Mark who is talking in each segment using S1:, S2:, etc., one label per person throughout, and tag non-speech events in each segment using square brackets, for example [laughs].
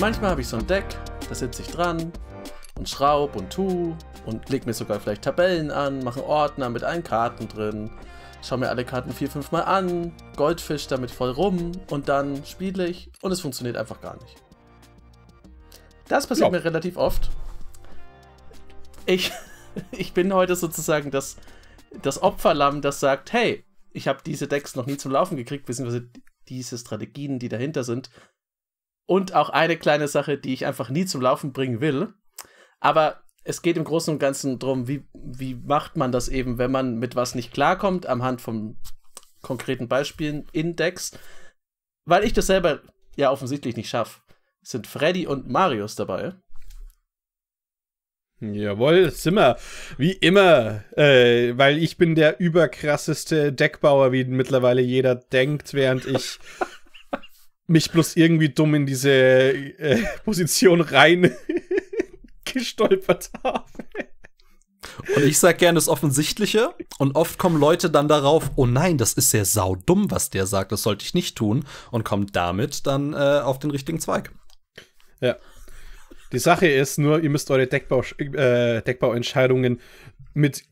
S1: Manchmal habe ich so ein Deck, da sitze ich dran und schraub und tu und leg mir sogar vielleicht Tabellen an, mache Ordner mit allen Karten drin, schau mir alle Karten vier, fünf Mal an, Goldfisch damit voll rum und dann spiele ich und es funktioniert einfach gar nicht. Das passiert ja. mir relativ oft. Ich, [laughs] ich bin heute sozusagen das, das Opferlamm, das sagt, hey, ich habe diese Decks noch nie zum Laufen gekriegt, beziehungsweise diese Strategien, die dahinter sind, und auch eine kleine Sache, die ich einfach nie zum Laufen bringen will. Aber es geht im Großen und Ganzen darum, wie, wie macht man das eben, wenn man mit was nicht klarkommt, anhand von konkreten Beispielen, Index. Weil ich das selber ja offensichtlich nicht schaffe, sind Freddy und Marius dabei.
S2: Jawohl, sind wir. Wie immer. Äh, weil ich bin der überkrasseste Deckbauer, wie mittlerweile jeder denkt, während ich [laughs] mich bloß
S3: irgendwie dumm in diese äh, [laughs] Position rein [laughs] gestolpert habe. Und ich sag gerne das Offensichtliche und oft kommen Leute dann darauf, oh nein, das ist ja saudumm, was der sagt, das sollte ich nicht tun und kommt damit dann äh, auf den richtigen Zweig. Ja. Die Sache ist nur, ihr müsst eure Deckbau,
S2: äh, Deckbauentscheidungen mit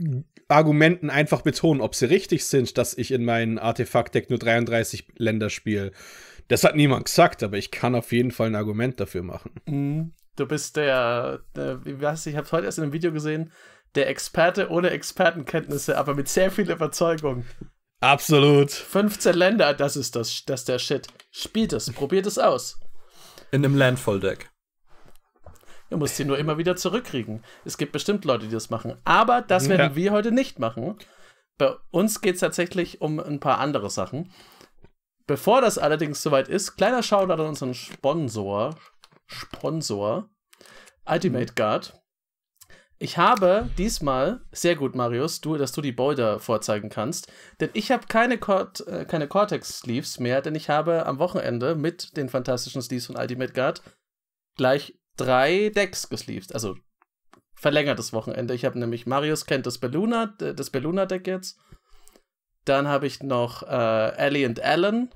S2: Argumenten einfach betonen, ob sie richtig sind, dass ich in meinem Artefaktdeck nur 33 Länder spiele das hat niemand gesagt, aber ich kann auf jeden Fall ein Argument dafür machen.
S1: Mhm. Du bist der, der wie heißt ich habe es heute erst in einem Video gesehen, der Experte ohne Expertenkenntnisse, aber mit sehr viel Überzeugung. Absolut. 15 Länder, das ist das, das ist der Shit. Spielt es, probiert es aus. In einem Landfall-Deck. Du musst sie nur immer wieder zurückkriegen. Es gibt bestimmt Leute, die das machen. Aber das mhm. werden ja. wir heute nicht machen. Bei uns geht es tatsächlich um ein paar andere Sachen. Bevor das allerdings soweit ist, kleiner Shoutout an unseren Sponsor, Sponsor, Ultimate mhm. Guard. Ich habe diesmal, sehr gut, Marius, du, dass du die Boulder vorzeigen kannst, denn ich habe keine, Cort äh, keine Cortex-Sleeves mehr, denn ich habe am Wochenende mit den fantastischen Sleeves von Ultimate Guard gleich drei Decks gesleeved, also verlängertes Wochenende. Ich habe nämlich, Marius kennt das Belluna, das Belluna-Deck jetzt dann habe ich noch äh, Ellie und Alan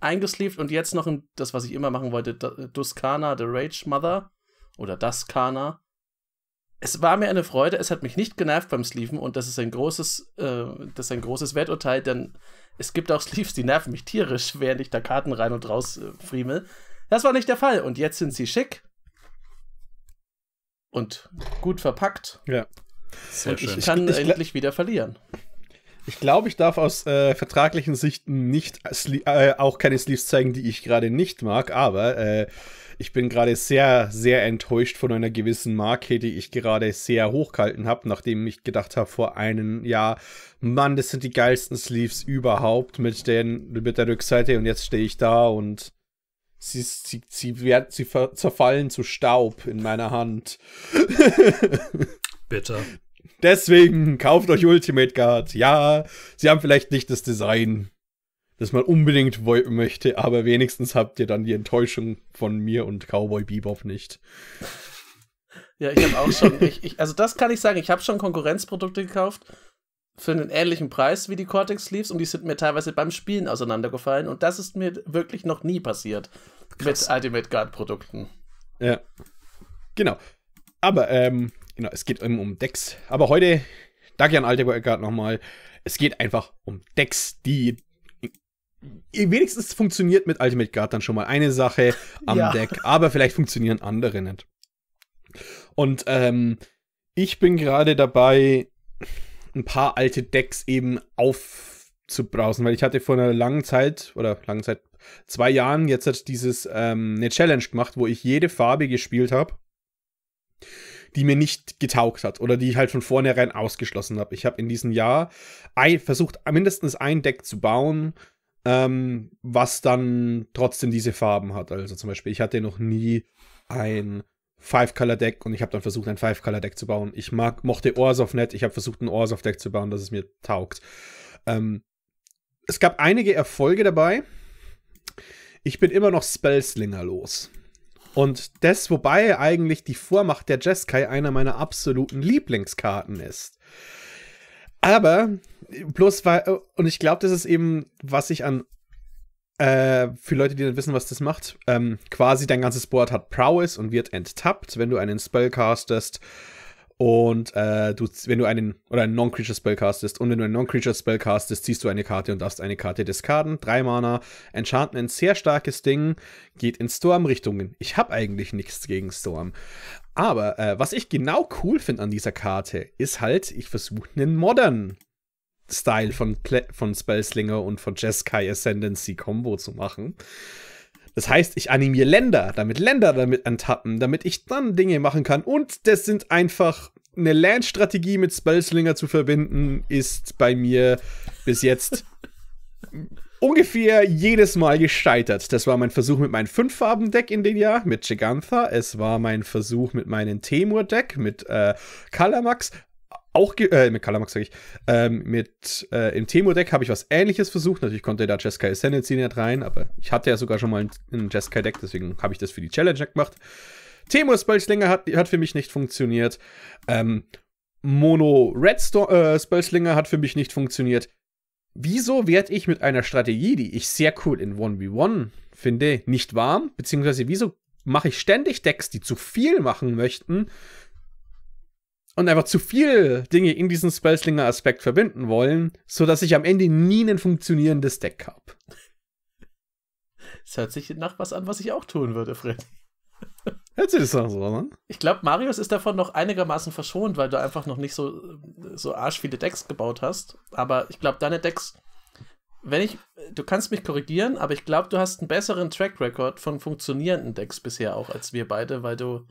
S1: eingesleeved und jetzt noch ein, das, was ich immer machen wollte, Duskana, The Rage Mother oder Duskana. Es war mir eine Freude, es hat mich nicht genervt beim Sleeven und das ist ein großes, äh, das ist ein großes Werturteil, denn es gibt auch Sleeves, die nerven mich tierisch, [laughs] während ich da Karten rein und raus äh, friemel. Das war nicht der Fall und jetzt sind sie schick und gut verpackt. Ja.
S2: Sehr und schön. ich kann ich endlich
S1: wieder verlieren.
S2: Ich glaube, ich darf aus äh, vertraglichen Sichten nicht äh, auch keine Sleeves zeigen, die ich gerade nicht mag, aber äh, ich bin gerade sehr, sehr enttäuscht von einer gewissen Marke, die ich gerade sehr hochgehalten habe, nachdem ich gedacht habe vor einem Jahr, Mann, das sind die geilsten Sleeves überhaupt mit, den, mit der Rückseite und jetzt stehe ich da und sie, sie, sie, werden, sie zerfallen zu Staub in meiner Hand.
S3: [laughs] Bitter.
S2: Deswegen kauft euch Ultimate Guard. Ja, sie haben vielleicht nicht das Design, das man unbedingt möchte, aber wenigstens habt ihr dann die Enttäuschung von mir und Cowboy Bebop nicht.
S1: Ja, ich habe auch schon, ich, ich, also das kann ich sagen, ich habe schon Konkurrenzprodukte gekauft für einen ähnlichen Preis wie die Cortex Sleeves und die sind mir teilweise beim Spielen auseinandergefallen und das ist mir wirklich noch nie passiert Krass. mit Ultimate Guard Produkten.
S2: Ja, genau. Aber ähm, Genau, es geht eben um Decks. Aber heute, danke an Altebergard nochmal. Es geht einfach um Decks, die wenigstens funktioniert mit Ultimate Guard dann schon mal eine Sache am [laughs] ja. Deck, aber vielleicht funktionieren andere nicht. Und ähm, ich bin gerade dabei, ein paar alte Decks eben aufzubrausen, weil ich hatte vor einer langen Zeit oder langen Zeit, zwei Jahren jetzt hat dieses ähm, eine Challenge gemacht, wo ich jede Farbe gespielt habe die mir nicht getaugt hat oder die ich halt von vornherein ausgeschlossen habe. Ich habe in diesem Jahr ein, versucht, mindestens ein Deck zu bauen, ähm, was dann trotzdem diese Farben hat. Also zum Beispiel, ich hatte noch nie ein Five-Color-Deck und ich habe dann versucht, ein Five-Color-Deck zu bauen. Ich mag, mochte of nicht, ich habe versucht, ein of deck zu bauen, dass es mir taugt. Ähm, es gab einige Erfolge dabei. Ich bin immer noch Spellslinger los. Und das, wobei eigentlich die Vormacht der Jeskai einer meiner absoluten Lieblingskarten ist. Aber bloß weil, und ich glaube, das ist eben, was ich an, äh, für Leute, die nicht wissen, was das macht, ähm, quasi dein ganzes Board hat Prowess und wird enttappt, wenn du einen Spell castest, und äh, du, wenn du einen oder einen Non-Creature Spell castest und wenn du einen Non-Creature Spell castest, ziehst du eine Karte und darfst eine Karte discarden. Drei Mana, Enchantment, sehr starkes Ding, geht in Storm-Richtungen. Ich habe eigentlich nichts gegen Storm. Aber äh, was ich genau cool finde an dieser Karte, ist halt, ich versuche einen Modern Style von, von Spellslinger und von Jeskai Ascendancy Combo zu machen. Das heißt, ich animiere Länder, damit Länder damit antappen, damit ich dann Dinge machen kann. Und das sind einfach eine Land-Strategie mit Spellslinger zu verbinden, ist bei mir bis jetzt [laughs] ungefähr jedes Mal gescheitert. Das war mein Versuch mit meinem farben deck in dem Jahr, mit Gigantha. Es war mein Versuch mit meinem Temur-Deck, mit äh, Kalamax auch, ge äh, mit Kalamax sag ich, ähm, mit, äh, im Temo-Deck habe ich was ähnliches versucht. Natürlich konnte da Jeskai Ascendancy nicht rein, aber ich hatte ja sogar schon mal ein, ein Jeskai-Deck, deswegen habe ich das für die Challenger gemacht. Temo Spellslinger hat, hat für mich nicht funktioniert. Ähm, Mono Red äh, Spellslinger hat für mich nicht funktioniert. Wieso werde ich mit einer Strategie, die ich sehr cool in 1v1 finde, nicht warm? Beziehungsweise wieso mache ich ständig Decks, die zu viel machen möchten, und einfach zu viel Dinge in diesen Spellslinger Aspekt verbinden wollen, so dass ich am Ende nie ein funktionierendes Deck habe. Es hört sich nach was an,
S1: was ich auch tun würde, Fred. Hört sich das nach so an? Ich glaube, Marius ist davon noch einigermaßen verschont, weil du einfach noch nicht so, so arsch viele Decks gebaut hast. Aber ich glaube, deine Decks, wenn ich, du kannst mich korrigieren, aber ich glaube, du hast einen besseren Track Record von funktionierenden Decks bisher auch als wir beide, weil du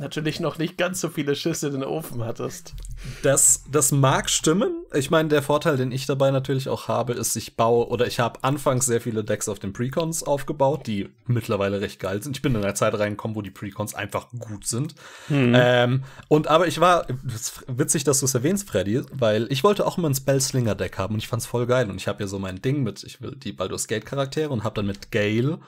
S1: natürlich noch nicht ganz so viele
S3: Schüsse in den Ofen hattest. Das, das mag stimmen, ich meine, der Vorteil, den ich dabei natürlich auch habe, ist, ich baue oder ich habe anfangs sehr viele Decks auf den Precons aufgebaut, die mittlerweile recht geil sind. Ich bin in einer Zeit reingekommen, wo die Precons einfach gut sind. Mhm. Ähm, und aber ich war, witzig, dass du es erwähnst, Freddy, weil ich wollte auch immer ein Spellslinger-Deck haben und ich fand es voll geil. Und ich habe ja so mein Ding mit, ich will die Baldur's Gate-Charaktere und habe dann mit Gale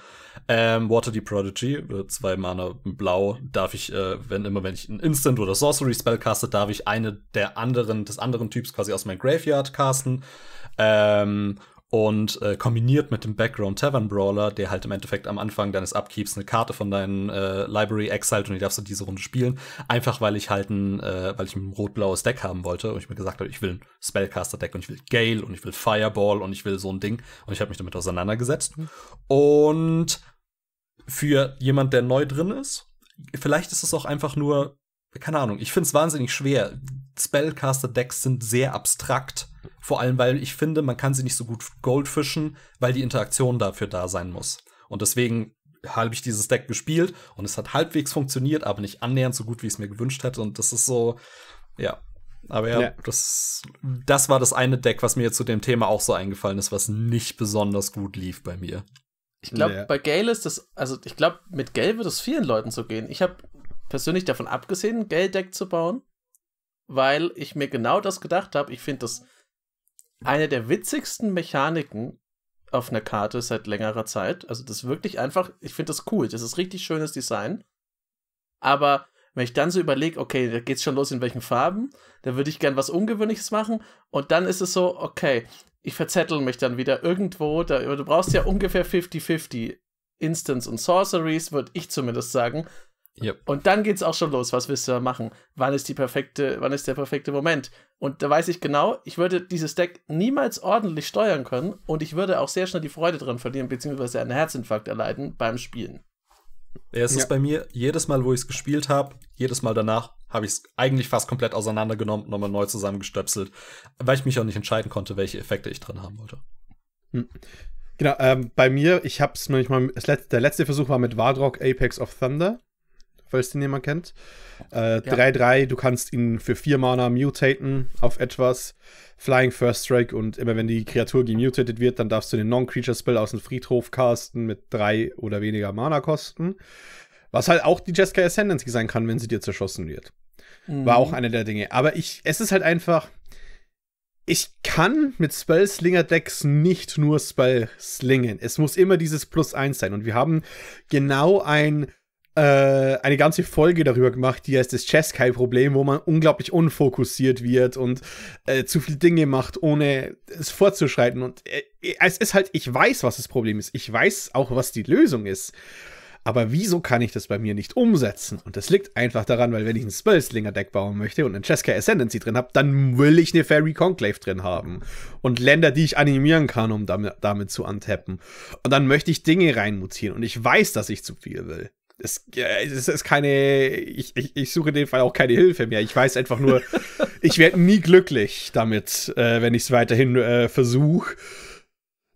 S3: ähm, Water the Prodigy, äh, zwei Mana blau, darf ich, äh, wenn immer, wenn ich ein Instant oder Sorcery-Spell caste, darf ich eine der anderen, des anderen Typs quasi aus meinem mein Graveyard casten. Ähm, und äh, kombiniert mit dem Background Tavern Brawler, der halt im Endeffekt am Anfang deines Upkeeps eine Karte von deinem äh, Library exalt und die darfst du diese Runde spielen, einfach weil ich halt ein, äh, weil ich ein rot-blaues Deck haben wollte und ich mir gesagt habe, ich will ein Spellcaster Deck und ich will Gale und ich will Fireball und ich will so ein Ding und ich habe mich damit auseinandergesetzt. Und für jemand, der neu drin ist, vielleicht ist es auch einfach nur keine Ahnung, ich finde es wahnsinnig schwer. Spellcaster-Decks sind sehr abstrakt. Vor allem, weil ich finde, man kann sie nicht so gut goldfischen, weil die Interaktion dafür da sein muss. Und deswegen habe ich dieses Deck gespielt und es hat halbwegs funktioniert, aber nicht annähernd so gut, wie ich es mir gewünscht hätte. Und das ist so, ja. Aber ja, ja, Das, das war das eine Deck, was mir zu dem Thema auch so eingefallen ist, was nicht besonders gut lief bei mir. Ich glaube, ja. bei
S1: Gale ist das, also ich glaube, mit Gale wird es vielen Leuten so gehen. Ich habe persönlich davon abgesehen, ein gay zu bauen, weil ich mir genau das gedacht habe. Ich finde das eine der witzigsten Mechaniken auf einer Karte seit längerer Zeit. Also das ist wirklich einfach, ich finde das cool. Das ist richtig schönes Design. Aber wenn ich dann so überlege, okay, da geht's schon los in welchen Farben, dann würde ich gern was Ungewöhnliches machen. Und dann ist es so, okay, ich verzettel mich dann wieder irgendwo. Da, du brauchst ja ungefähr 50-50 Instance und Sorceries, würde ich zumindest sagen. Yep. Und dann geht's auch schon los. Was willst du machen? Wann ist die perfekte, wann ist der perfekte Moment? Und da weiß ich genau, ich würde dieses Deck niemals ordentlich steuern können und ich würde auch sehr schnell die Freude dran verlieren, beziehungsweise einen Herzinfarkt erleiden beim Spielen.
S3: Ja, es ja. ist bei mir jedes Mal, wo ich es gespielt habe, jedes Mal danach habe ich es eigentlich fast komplett auseinandergenommen, nochmal neu zusammengestöpselt, weil ich mich auch nicht entscheiden konnte, welche Effekte ich drin haben wollte.
S2: Hm. Genau, ähm, bei mir, ich habe es manchmal, der letzte Versuch war mit Wardrock Apex of Thunder falls den jemand kennt. 3-3, ja. Äh, du kannst ihn für 4 Mana mutaten auf etwas. Flying First Strike und immer wenn die Kreatur gemutated wird, dann darfst du den Non-Creature-Spell aus dem Friedhof casten mit 3 oder weniger Mana-Kosten. Was halt auch die Jessica Ascendancy sein kann, wenn sie dir zerschossen wird. Mhm. War auch mhm. eine der Dinge. Aber ich, es ist halt einfach. Ich kann mit Spellslinger-Decks nicht nur Spell slingen. Es muss immer dieses Plus 1 sein. Und wir haben genau ein äh, eine ganze Folge darüber gemacht, die heißt das chess kai problem wo man unglaublich unfokussiert wird und äh, zu viele Dinge macht, ohne es vorzuschreiten. Und äh, äh, es ist halt, ich weiß, was das Problem ist. Ich weiß auch, was die Lösung ist. Aber wieso kann ich das bei mir nicht umsetzen? Und das liegt einfach daran, weil wenn ich ein Spellslinger-Deck bauen möchte und ein Cheskai Ascendancy drin habe, dann will ich eine Fairy Conclave drin haben. Und Länder, die ich animieren kann, um damit, damit zu antappen. Und dann möchte ich Dinge reinmutieren. Und ich weiß, dass ich zu viel will. Es, es ist keine, ich, ich, ich, suche in dem Fall auch keine Hilfe mehr. Ich weiß einfach nur, [laughs] ich werde nie glücklich damit, äh, wenn ich es weiterhin äh, versuche,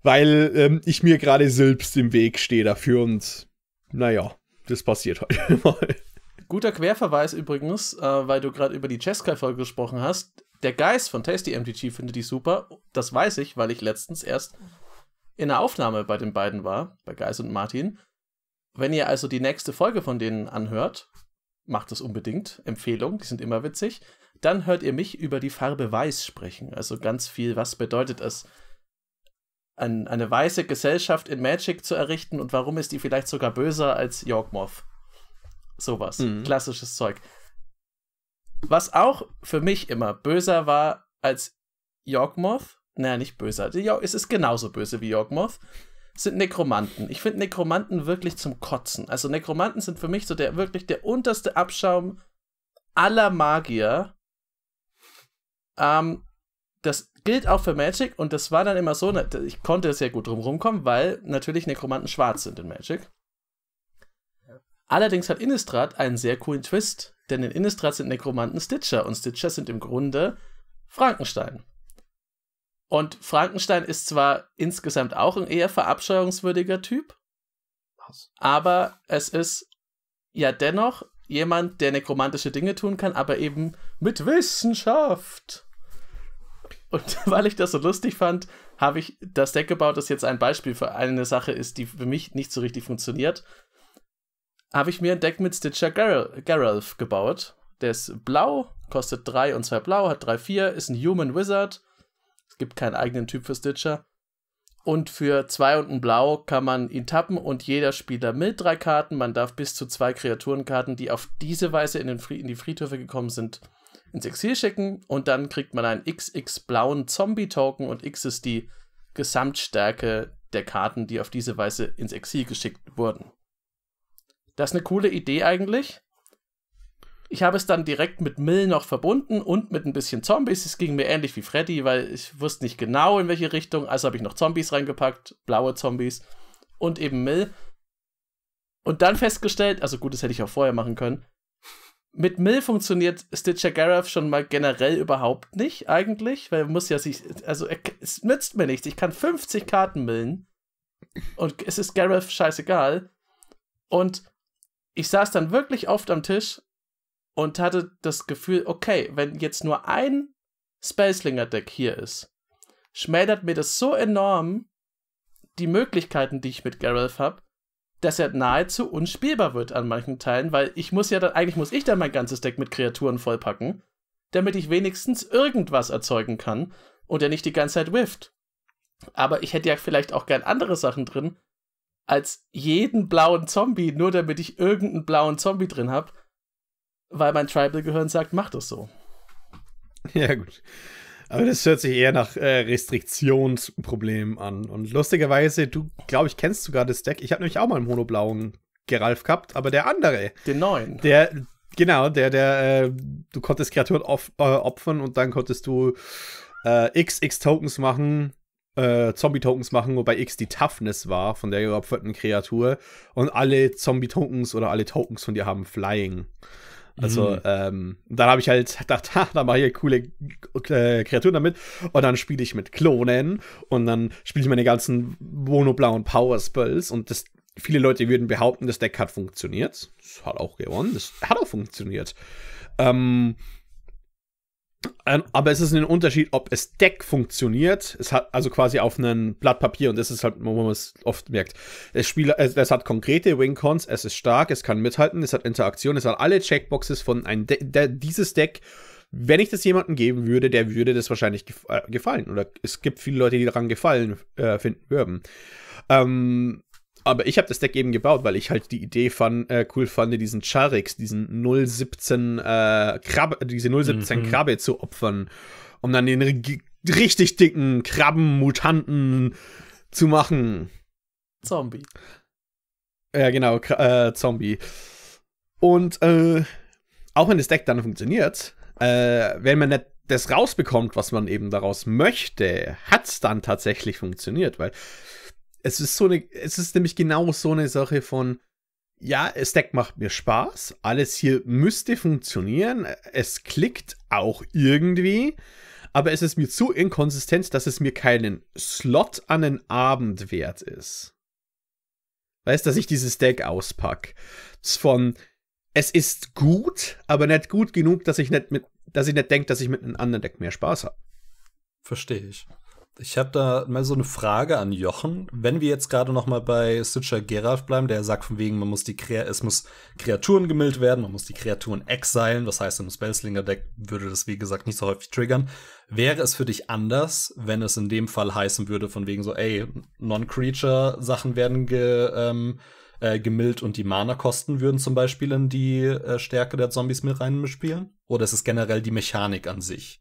S2: weil ähm, ich mir gerade selbst im Weg stehe dafür und naja, das passiert heute mal.
S1: [laughs] Guter Querverweis übrigens, äh, weil du gerade über die Chesky-Folge gesprochen hast. Der Geist von Tasty MTG findet die super. Das weiß ich, weil ich letztens erst in der Aufnahme bei den beiden war, bei Geis und Martin. Wenn ihr also die nächste Folge von denen anhört, macht das unbedingt. Empfehlung, die sind immer witzig. Dann hört ihr mich über die Farbe Weiß sprechen. Also ganz viel, was bedeutet es, ein, eine weiße Gesellschaft in Magic zu errichten und warum ist die vielleicht sogar böser als Yorkmoth? Sowas. Mhm. Klassisches Zeug. Was auch für mich immer böser war als Yorkmoth, naja, nicht böser. Es ist genauso böse wie Yorkmoth sind Nekromanten. Ich finde Nekromanten wirklich zum Kotzen. Also Nekromanten sind für mich so der wirklich der unterste Abschaum aller Magier. Ähm, das gilt auch für Magic und das war dann immer so, ich konnte sehr gut drumherum kommen, weil natürlich Nekromanten schwarz sind in Magic. Allerdings hat Innistrad einen sehr coolen Twist, denn in Innistrad sind Nekromanten Stitcher und Stitcher sind im Grunde Frankenstein. Und Frankenstein ist zwar insgesamt auch ein eher verabscheuungswürdiger Typ, Was? aber es ist ja dennoch jemand, der nekromantische Dinge tun kann, aber eben mit Wissenschaft. Und [laughs] weil ich das so lustig fand, habe ich das Deck gebaut, das jetzt ein Beispiel für eine Sache ist, die für mich nicht so richtig funktioniert. Habe ich mir ein Deck mit Stitcher Gar gebaut. Der ist blau, kostet 3 und 2 blau, hat 3, 4, ist ein Human Wizard es gibt keinen eigenen Typ für Stitcher. Und für zwei und ein Blau kann man ihn tappen und jeder Spieler mit drei Karten. Man darf bis zu zwei Kreaturenkarten, die auf diese Weise in, den Fri in die Friedhöfe gekommen sind, ins Exil schicken. Und dann kriegt man einen XX blauen Zombie-Token und X ist die Gesamtstärke der Karten, die auf diese Weise ins Exil geschickt wurden. Das ist eine coole Idee eigentlich. Ich habe es dann direkt mit Mill noch verbunden und mit ein bisschen Zombies. Es ging mir ähnlich wie Freddy, weil ich wusste nicht genau in welche Richtung. Also habe ich noch Zombies reingepackt, blaue Zombies und eben Mill. Und dann festgestellt, also gut, das hätte ich auch vorher machen können. Mit Mill funktioniert Stitcher Gareth schon mal generell überhaupt nicht, eigentlich, weil er muss ja sich, also er, es nützt mir nichts. Ich kann 50 Karten millen und es ist Gareth scheißegal. Und ich saß dann wirklich oft am Tisch und hatte das Gefühl, okay, wenn jetzt nur ein Spacelinger-Deck hier ist, schmälert mir das so enorm die Möglichkeiten, die ich mit Gareth habe, dass er nahezu unspielbar wird an manchen Teilen, weil ich muss ja dann, eigentlich muss ich dann mein ganzes Deck mit Kreaturen vollpacken, damit ich wenigstens irgendwas erzeugen kann und er nicht die ganze Zeit whifft. Aber ich hätte ja vielleicht auch gern andere Sachen drin, als jeden blauen Zombie, nur damit ich irgendeinen blauen Zombie drin habe, weil mein Tribal-Gehirn sagt, mach
S2: das so. [laughs] Ja, gut. Aber das hört sich eher nach äh, Restriktionsproblemen an. Und lustigerweise, du, glaube ich, kennst sogar das Deck. Ich habe nämlich auch mal einen monoblauen Geralf gehabt, aber der andere. Den neuen. Der, genau, der, der, äh, du konntest Kreaturen auf, äh, opfern und dann konntest du XX äh, Tokens machen, äh, Zombie-Tokens machen, wobei X die Toughness war von der geopferten Kreatur. Und alle Zombie-Tokens oder alle Tokens von dir haben Flying. Also, mhm. ähm, dann habe ich halt gedacht, ha, da mache ich halt coole äh, Kreaturen damit. Und dann spiele ich mit Klonen und dann spiele ich meine ganzen monoblauen Power Spells und das viele Leute würden behaupten, das Deck hat funktioniert. Das hat auch gewonnen. Das hat auch funktioniert. Ähm, ähm, aber es ist ein Unterschied, ob es Deck funktioniert. Es hat also quasi auf einem Blatt Papier und das ist halt, wo man es oft merkt. Es, Spiel, es, es hat konkrete Win-Cons, es ist stark, es kann mithalten, es hat Interaktion, es hat alle Checkboxes von einem De De dieses Deck. Wenn ich das jemandem geben würde, der würde das wahrscheinlich gef äh, gefallen. Oder es gibt viele Leute, die daran gefallen äh, finden würden. Ähm, aber ich habe das Deck eben gebaut, weil ich halt die Idee fand, äh, cool fand, diesen Charix, diesen 017 äh, Krabbe, diese 017 mhm. Krabbe zu opfern, um dann den richtig dicken Krabben-Mutanten zu machen. Zombie. Ja, genau, äh, Zombie. Und äh, auch wenn das Deck dann funktioniert, äh, wenn man nicht das rausbekommt, was man eben daraus möchte, hat es dann tatsächlich funktioniert, weil es ist so eine, es ist nämlich genau so eine Sache von, ja, Deck macht mir Spaß, alles hier müsste funktionieren, es klickt auch irgendwie, aber es ist mir zu inkonsistent, dass es mir keinen Slot an den Abend wert ist. Weißt, dass ich dieses Deck auspacke. Von, es ist gut, aber nicht gut genug, dass ich nicht
S3: mit, dass ich nicht denke, dass ich mit einem anderen Deck mehr Spaß habe. Verstehe ich. Ich habe da mal so eine Frage an Jochen. Wenn wir jetzt gerade noch mal bei Stitcher Geralt bleiben, der sagt von wegen, man muss die Kre es muss Kreaturen gemillt werden, man muss die Kreaturen exilen, das heißt, im Spellslinger Deck würde das wie gesagt nicht so häufig triggern. Wäre es für dich anders, wenn es in dem Fall heißen würde von wegen so, ey, Non-Creature Sachen werden ge, ähm, äh, gemillt und die Mana-Kosten würden zum Beispiel in die äh, Stärke der Zombies mit reinspielen? Oder ist es generell die Mechanik an sich?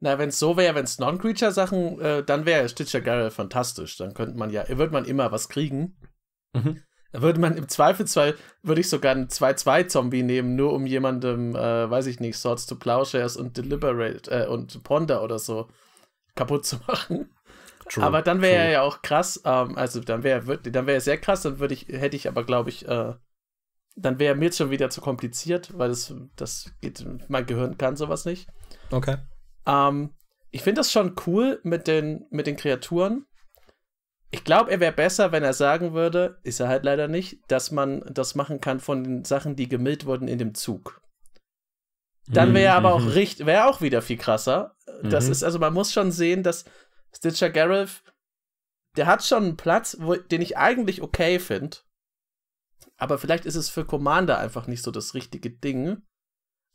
S1: Na, wenn es so wäre, wenn es Non-Creature-Sachen, äh, dann wäre Stitcher Girl fantastisch. Dann könnte man ja, würde man immer was kriegen. Mhm. Würde man im Zweifelsfall, würde ich sogar einen 2-2-Zombie nehmen, nur um jemandem, äh, weiß ich nicht, Swords to Plowshares und Deliberate äh, und Ponder oder so kaputt zu machen. True, aber dann wäre er ja auch krass, ähm, also dann wäre dann wäre er sehr krass, dann würde ich, hätte ich aber, glaube ich, äh, dann wäre mir schon wieder zu kompliziert, weil das, das geht, mein Gehirn kann sowas nicht. Okay. Ähm, ich finde das schon cool mit den, mit den Kreaturen. Ich glaube, er wäre besser, wenn er sagen würde, ist er halt leider nicht, dass man das machen kann von den Sachen, die gemillt wurden in dem Zug. Dann wäre er aber auch mhm. richtig, wäre auch wieder viel krasser. Das mhm. ist, also man muss schon sehen, dass Stitcher Gareth, der hat schon einen Platz, wo, den ich eigentlich okay finde. Aber vielleicht ist es für Commander einfach nicht so das richtige Ding.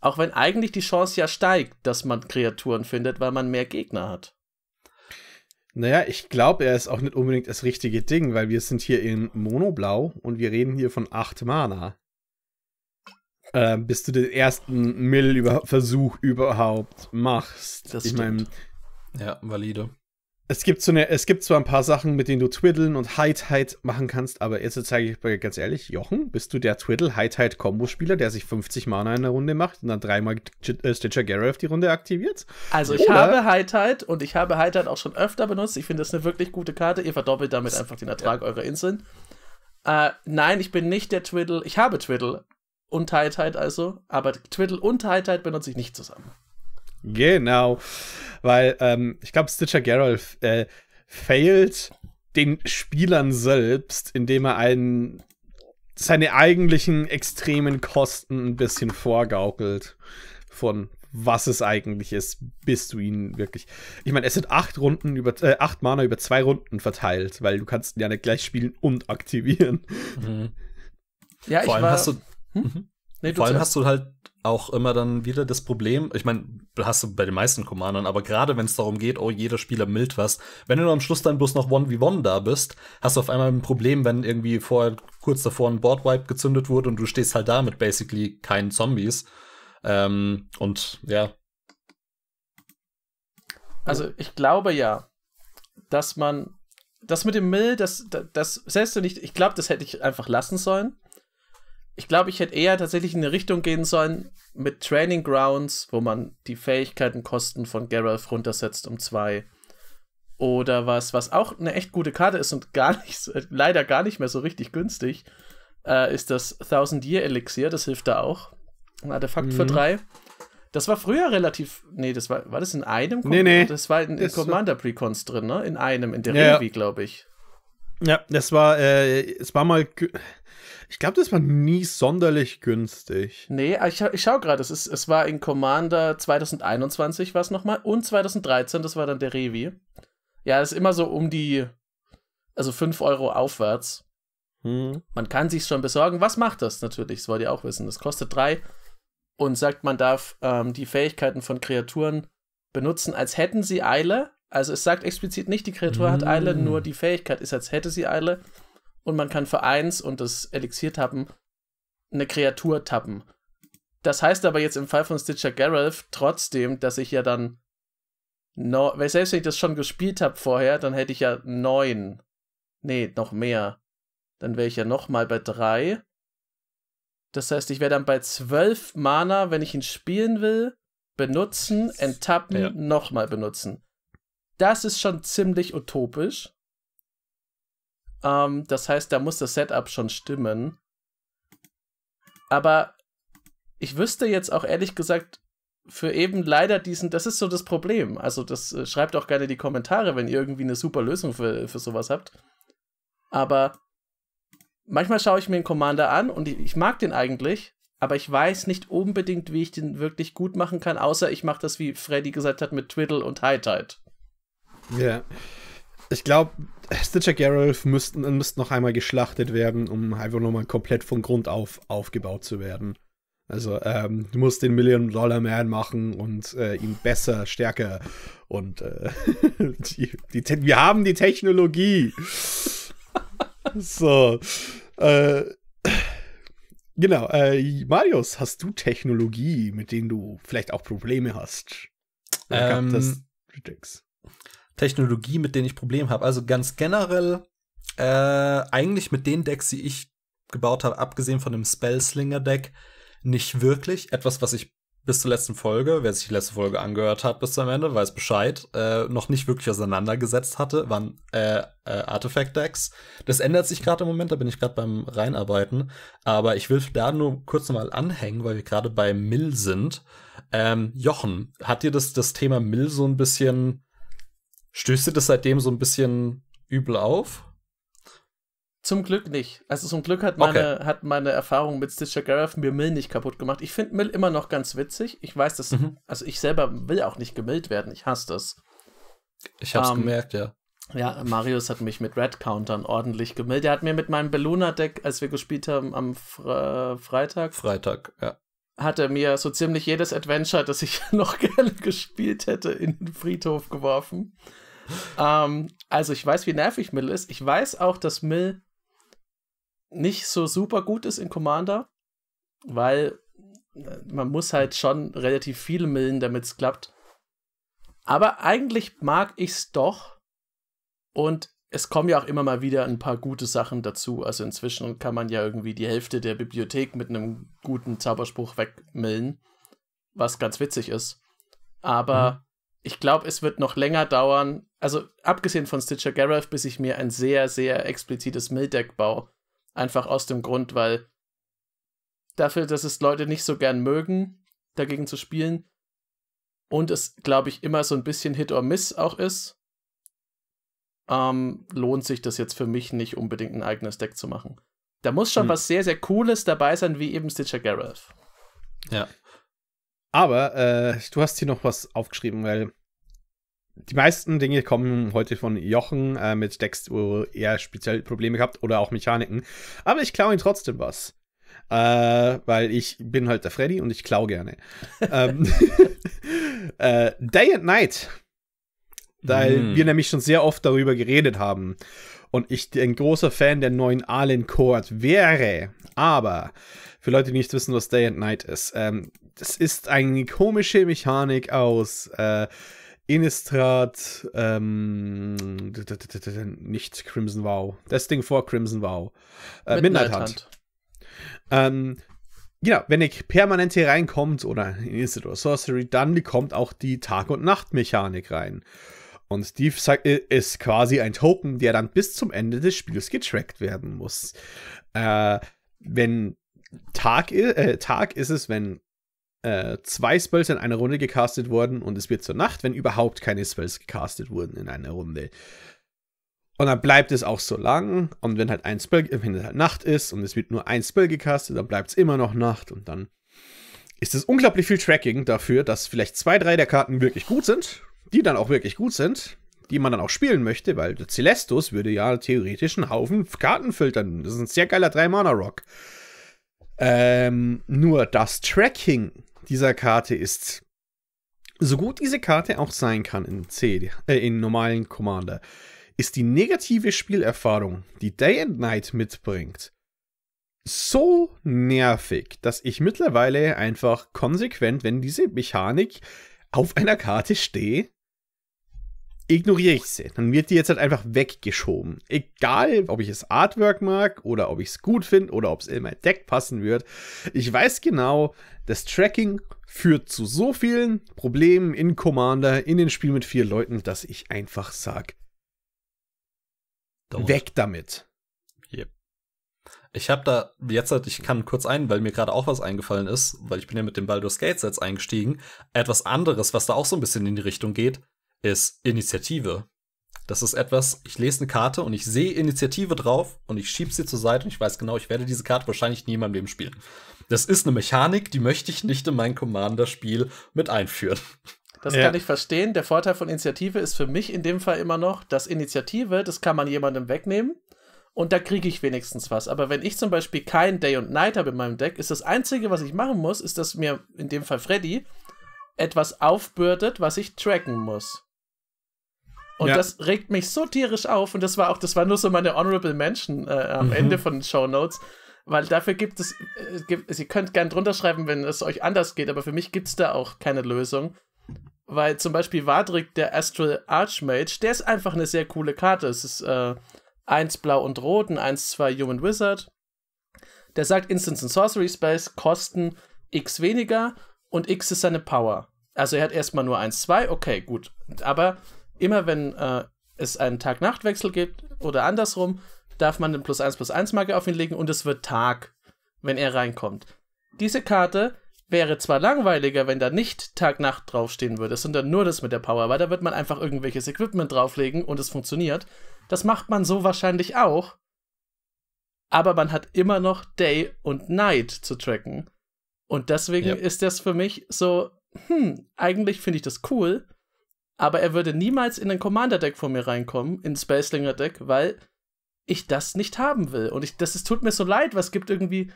S1: Auch wenn eigentlich die Chance ja steigt, dass man Kreaturen findet, weil man mehr Gegner hat.
S2: Naja, ich glaube, er ist auch nicht unbedingt das richtige Ding, weil wir sind hier in Monoblau und wir reden hier von 8 Mana. Äh, bis du den ersten Mill-Versuch -Über überhaupt machst. Das ich meine. Ja, valide es gibt, so eine, es gibt zwar ein paar Sachen, mit denen du Twiddlen und High-Tide machen kannst, aber jetzt zeige ich dir ganz ehrlich, Jochen, bist du der Twiddle-High-Tide-Kombo-Spieler, der sich 50 Mana in der Runde macht und dann dreimal äh, Stitcher Gareth die Runde aktiviert? Also ich Oder? habe
S1: High-Tide und ich habe High-Tide auch schon öfter benutzt. Ich finde das eine wirklich gute Karte. Ihr verdoppelt damit einfach den Ertrag ja. eurer Inseln. Äh, nein, ich bin nicht der Twiddle. Ich habe Twiddle und High-Tide also, aber Twiddle und High-Tide benutze ich
S2: nicht zusammen. Genau. Weil ähm, ich glaube, Stitcher Geralt äh, failt den Spielern selbst, indem er einen seine eigentlichen extremen Kosten ein bisschen vorgaukelt. Von was es eigentlich ist, bis du ihn wirklich. Ich meine, es sind acht Runden über äh, acht Mana über zwei Runden verteilt, weil du kannst ihn ja nicht gleich spielen und aktivieren. Mhm.
S1: Ja, Vor allem war, hast du. Hm? Mhm. Nee, Vor allem hast du
S3: halt auch immer dann wieder das Problem, ich meine, hast du bei den meisten Commandern, aber gerade wenn es darum geht, oh, jeder Spieler mild was, wenn du am Schluss dann bloß noch 1v1 da bist, hast du auf einmal ein Problem, wenn irgendwie vorher kurz davor ein Boardwipe gezündet wurde und du stehst halt da mit basically keinen Zombies. Ähm, und ja.
S1: Also ich glaube ja, dass man das mit dem Mill, das, das, das selbst nicht, ich glaube, das hätte ich einfach lassen sollen ich glaube, ich hätte eher tatsächlich in eine Richtung gehen sollen mit Training Grounds, wo man die Fähigkeitenkosten von Geralt runtersetzt um zwei. Oder was, was auch eine echt gute Karte ist und gar [laughs] nicht, leider gar nicht mehr so richtig günstig, äh, ist das Thousand Year Elixier, das hilft da auch. Ein Artefakt mhm. für drei. Das war früher relativ. Nee, das war. War das in einem? Com nee, nee. Das war in, in das Commander Precons drin, ne? In einem, in der ja. glaube ich.
S2: Ja, das war, äh, es war mal ich glaube, das war nie sonderlich günstig. Nee, ah, ich, ich schaue gerade, es, es war in Commander
S1: 2021 war es nochmal und 2013, das war dann der Revi. Ja, das ist immer so um die, also 5 Euro aufwärts. Hm. Man kann sich schon besorgen. Was macht das natürlich? Das wollt ihr auch wissen. Das kostet 3 und sagt, man darf ähm, die Fähigkeiten von Kreaturen benutzen, als hätten sie Eile. Also es sagt explizit nicht, die Kreatur hm. hat Eile, hm. nur die Fähigkeit ist, als hätte sie Eile und man kann für eins und das Elixier tappen eine Kreatur tappen. Das heißt aber jetzt im Fall von Stitcher Gareth trotzdem, dass ich ja dann. No, weil selbst wenn ich das schon gespielt habe vorher, dann hätte ich ja neun. Nee, noch mehr. Dann wäre ich ja nochmal bei drei. Das heißt, ich wäre dann bei zwölf Mana, wenn ich ihn spielen will, benutzen, enttappen, ja. nochmal benutzen. Das ist schon ziemlich utopisch. Ähm, das heißt, da muss das Setup schon stimmen. Aber ich wüsste jetzt auch ehrlich gesagt für eben leider diesen, das ist so das Problem. Also das äh, schreibt auch gerne in die Kommentare, wenn ihr irgendwie eine super Lösung für, für sowas habt. Aber manchmal schaue ich mir den Commander an und ich, ich mag den eigentlich, aber ich weiß nicht unbedingt, wie ich den wirklich gut machen kann, außer ich mache das, wie Freddy gesagt hat, mit Twiddle und High Tide.
S2: Ja. Yeah. Ich glaube, Stitcher Geralt müssten, müssten noch einmal geschlachtet werden, um einfach nochmal komplett von Grund auf aufgebaut zu werden. Also, ähm, du musst den Million Dollar Man machen und äh, ihn besser, stärker und äh, [laughs] die, die wir haben die Technologie. so. Äh, genau. Äh, Marius, hast du Technologie, mit denen du vielleicht auch
S3: Probleme hast? Ich ähm, glaub, das, Technologie, mit denen ich Probleme habe. Also ganz generell, äh, eigentlich mit den Decks, die ich gebaut habe, abgesehen von dem Spellslinger-Deck, nicht wirklich. Etwas, was ich bis zur letzten Folge, wer sich die letzte Folge angehört hat bis zum Ende, weiß Bescheid, äh, noch nicht wirklich auseinandergesetzt hatte, waren äh, äh, Artifact-Decks. Das ändert sich gerade im Moment, da bin ich gerade beim Reinarbeiten. Aber ich will da nur kurz mal anhängen, weil wir gerade bei Mill sind. Ähm, Jochen, hat dir das, das Thema Mill so ein bisschen Stößt dir das seitdem so ein bisschen übel auf? Zum Glück nicht. Also zum
S1: Glück hat meine, okay. hat meine Erfahrung mit Stitcher Gareth mir Mill nicht kaputt gemacht. Ich finde Mill immer noch ganz witzig. Ich weiß, dass, mhm. also ich selber will auch nicht gemillt werden. Ich hasse das. Ich hab's um, ähm, gemerkt, ja. Ja, Marius hat mich mit Red Countern ordentlich gemillt. Er hat mir mit meinem Belluna-Deck, als wir gespielt haben am Fre Freitag. Freitag, ja. Hat er mir so ziemlich jedes Adventure, das ich [laughs] noch gerne gespielt hätte, in den Friedhof geworfen ähm, also ich weiß, wie nervig Mill ist. Ich weiß auch, dass Mill nicht so super gut ist in Commander, weil äh, man muss halt schon relativ viel millen, damit es klappt. Aber eigentlich mag ich es doch. Und es kommen ja auch immer mal wieder ein paar gute Sachen dazu. Also inzwischen kann man ja irgendwie die Hälfte der Bibliothek mit einem guten Zauberspruch wegmillen, was ganz witzig ist. Aber mhm ich glaube, es wird noch länger dauern, also abgesehen von Stitcher Gareth, bis ich mir ein sehr, sehr explizites Milldeck baue. Einfach aus dem Grund, weil dafür, dass es Leute nicht so gern mögen, dagegen zu spielen. Und es, glaube ich, immer so ein bisschen Hit or Miss auch ist. Ähm, lohnt sich das jetzt für mich nicht unbedingt ein eigenes Deck zu machen. Da muss schon hm. was sehr, sehr Cooles dabei sein, wie eben Stitcher Gareth. Ja.
S2: Aber äh, du hast hier noch was aufgeschrieben, weil die meisten Dinge kommen heute von Jochen äh, mit Decks, wo er speziell Probleme gehabt oder auch Mechaniken. Aber ich klaue ihm trotzdem was. Äh, weil ich bin halt der Freddy und ich klaue gerne. [laughs] ähm, [laughs] äh, Day and Night. Weil mm. wir nämlich schon sehr oft darüber geredet haben. Und ich ein großer Fan der neuen Alien Court wäre. Aber für Leute, die nicht wissen, was Day and Night ist. Ähm, das ist eine komische Mechanik aus äh, Innistrad, ähm, nicht Crimson Vow, das Ding vor Crimson Vow, äh, Midnight, Midnight Hunt. Ähm, ja, genau, wenn ihr permanent hier reinkommt oder in Innistrad oder Sorcery, dann kommt auch die Tag- und Nacht-Mechanik rein. Und die ist quasi ein Token, der dann bis zum Ende des Spiels getrackt werden muss. Äh, wenn Tag, äh, Tag ist es, wenn äh, zwei Spells in einer Runde gecastet wurden und es wird zur Nacht, wenn überhaupt keine Spells gecastet wurden in einer Runde. Und dann bleibt es auch so lang. Und wenn halt ein Spell, äh, wenn es halt Nacht ist und es wird nur ein Spell gecastet, dann bleibt es immer noch Nacht und dann ist es unglaublich viel Tracking dafür, dass vielleicht zwei, drei der Karten wirklich gut sind, die dann auch wirklich gut sind, die man dann auch spielen möchte, weil der Celestus würde ja theoretisch einen Haufen Karten filtern. Das ist ein sehr geiler 3-Mana-Rock. Ähm, nur das Tracking dieser Karte ist, so gut diese Karte auch sein kann in CD, äh, in normalen Commander, ist die negative Spielerfahrung, die Day and Night mitbringt, so nervig, dass ich mittlerweile einfach konsequent, wenn diese Mechanik auf einer Karte stehe, ignoriere ich sie. Dann wird die jetzt halt einfach weggeschoben. Egal, ob ich es Artwork mag oder ob ich es gut finde oder ob es in mein Deck passen wird. Ich weiß genau, das Tracking führt zu so vielen Problemen in Commander, in den Spiel mit vier Leuten, dass ich einfach sag,
S3: Don't. weg damit. Yep. Ich habe da jetzt halt, ich kann kurz ein, weil mir gerade auch was eingefallen ist, weil ich bin ja mit dem Baldur's Gate jetzt eingestiegen. Etwas anderes, was da auch so ein bisschen in die Richtung geht, ist Initiative. Das ist etwas, ich lese eine Karte und ich sehe Initiative drauf und ich schiebe sie zur Seite und ich weiß genau, ich werde diese Karte wahrscheinlich nie in meinem Leben spielen. Das ist eine Mechanik, die möchte ich nicht in mein Commander-Spiel mit einführen. Das ja. kann ich
S1: verstehen. Der Vorteil von Initiative ist für mich in dem Fall immer noch, dass Initiative, das kann man jemandem wegnehmen und da kriege ich wenigstens was. Aber wenn ich zum Beispiel kein Day und Night habe in meinem Deck, ist das Einzige, was ich machen muss, ist, dass mir in dem Fall Freddy etwas aufbürdet, was ich tracken muss. Und ja. das regt mich so tierisch auf. Und das war auch, das war nur so meine Honorable Mention äh, am mhm. Ende von Show Notes. Weil dafür gibt es, äh, gibt, ihr könnt gern drunter schreiben, wenn es euch anders geht, aber für mich gibt es da auch keine Lösung. Weil zum Beispiel Wadrik, der Astral Archmage, der ist einfach eine sehr coole Karte. Es ist äh, eins blau und rot und eins zwei Human Wizard. Der sagt Instance and Sorcery Space, Kosten x weniger und x ist seine Power. Also er hat erstmal nur eins zwei okay, gut. Aber immer wenn äh, es einen Tag-Nacht-Wechsel gibt oder andersrum, darf man den plus 1 plus 1 Marke auf ihn legen und es wird Tag, wenn er reinkommt. Diese Karte wäre zwar langweiliger, wenn da nicht Tag-Nacht draufstehen würde, sondern nur das mit der Power, weil da wird man einfach irgendwelches Equipment drauflegen und es funktioniert. Das macht man so wahrscheinlich auch, aber man hat immer noch Day und Night zu tracken. Und deswegen yep. ist das für mich so, hm, eigentlich finde ich das cool, aber er würde niemals in ein Commander-Deck von mir reinkommen, in ein Spacelinger-Deck, weil ich das nicht haben will. Und ich, das, das tut mir so leid, es gibt irgendwie.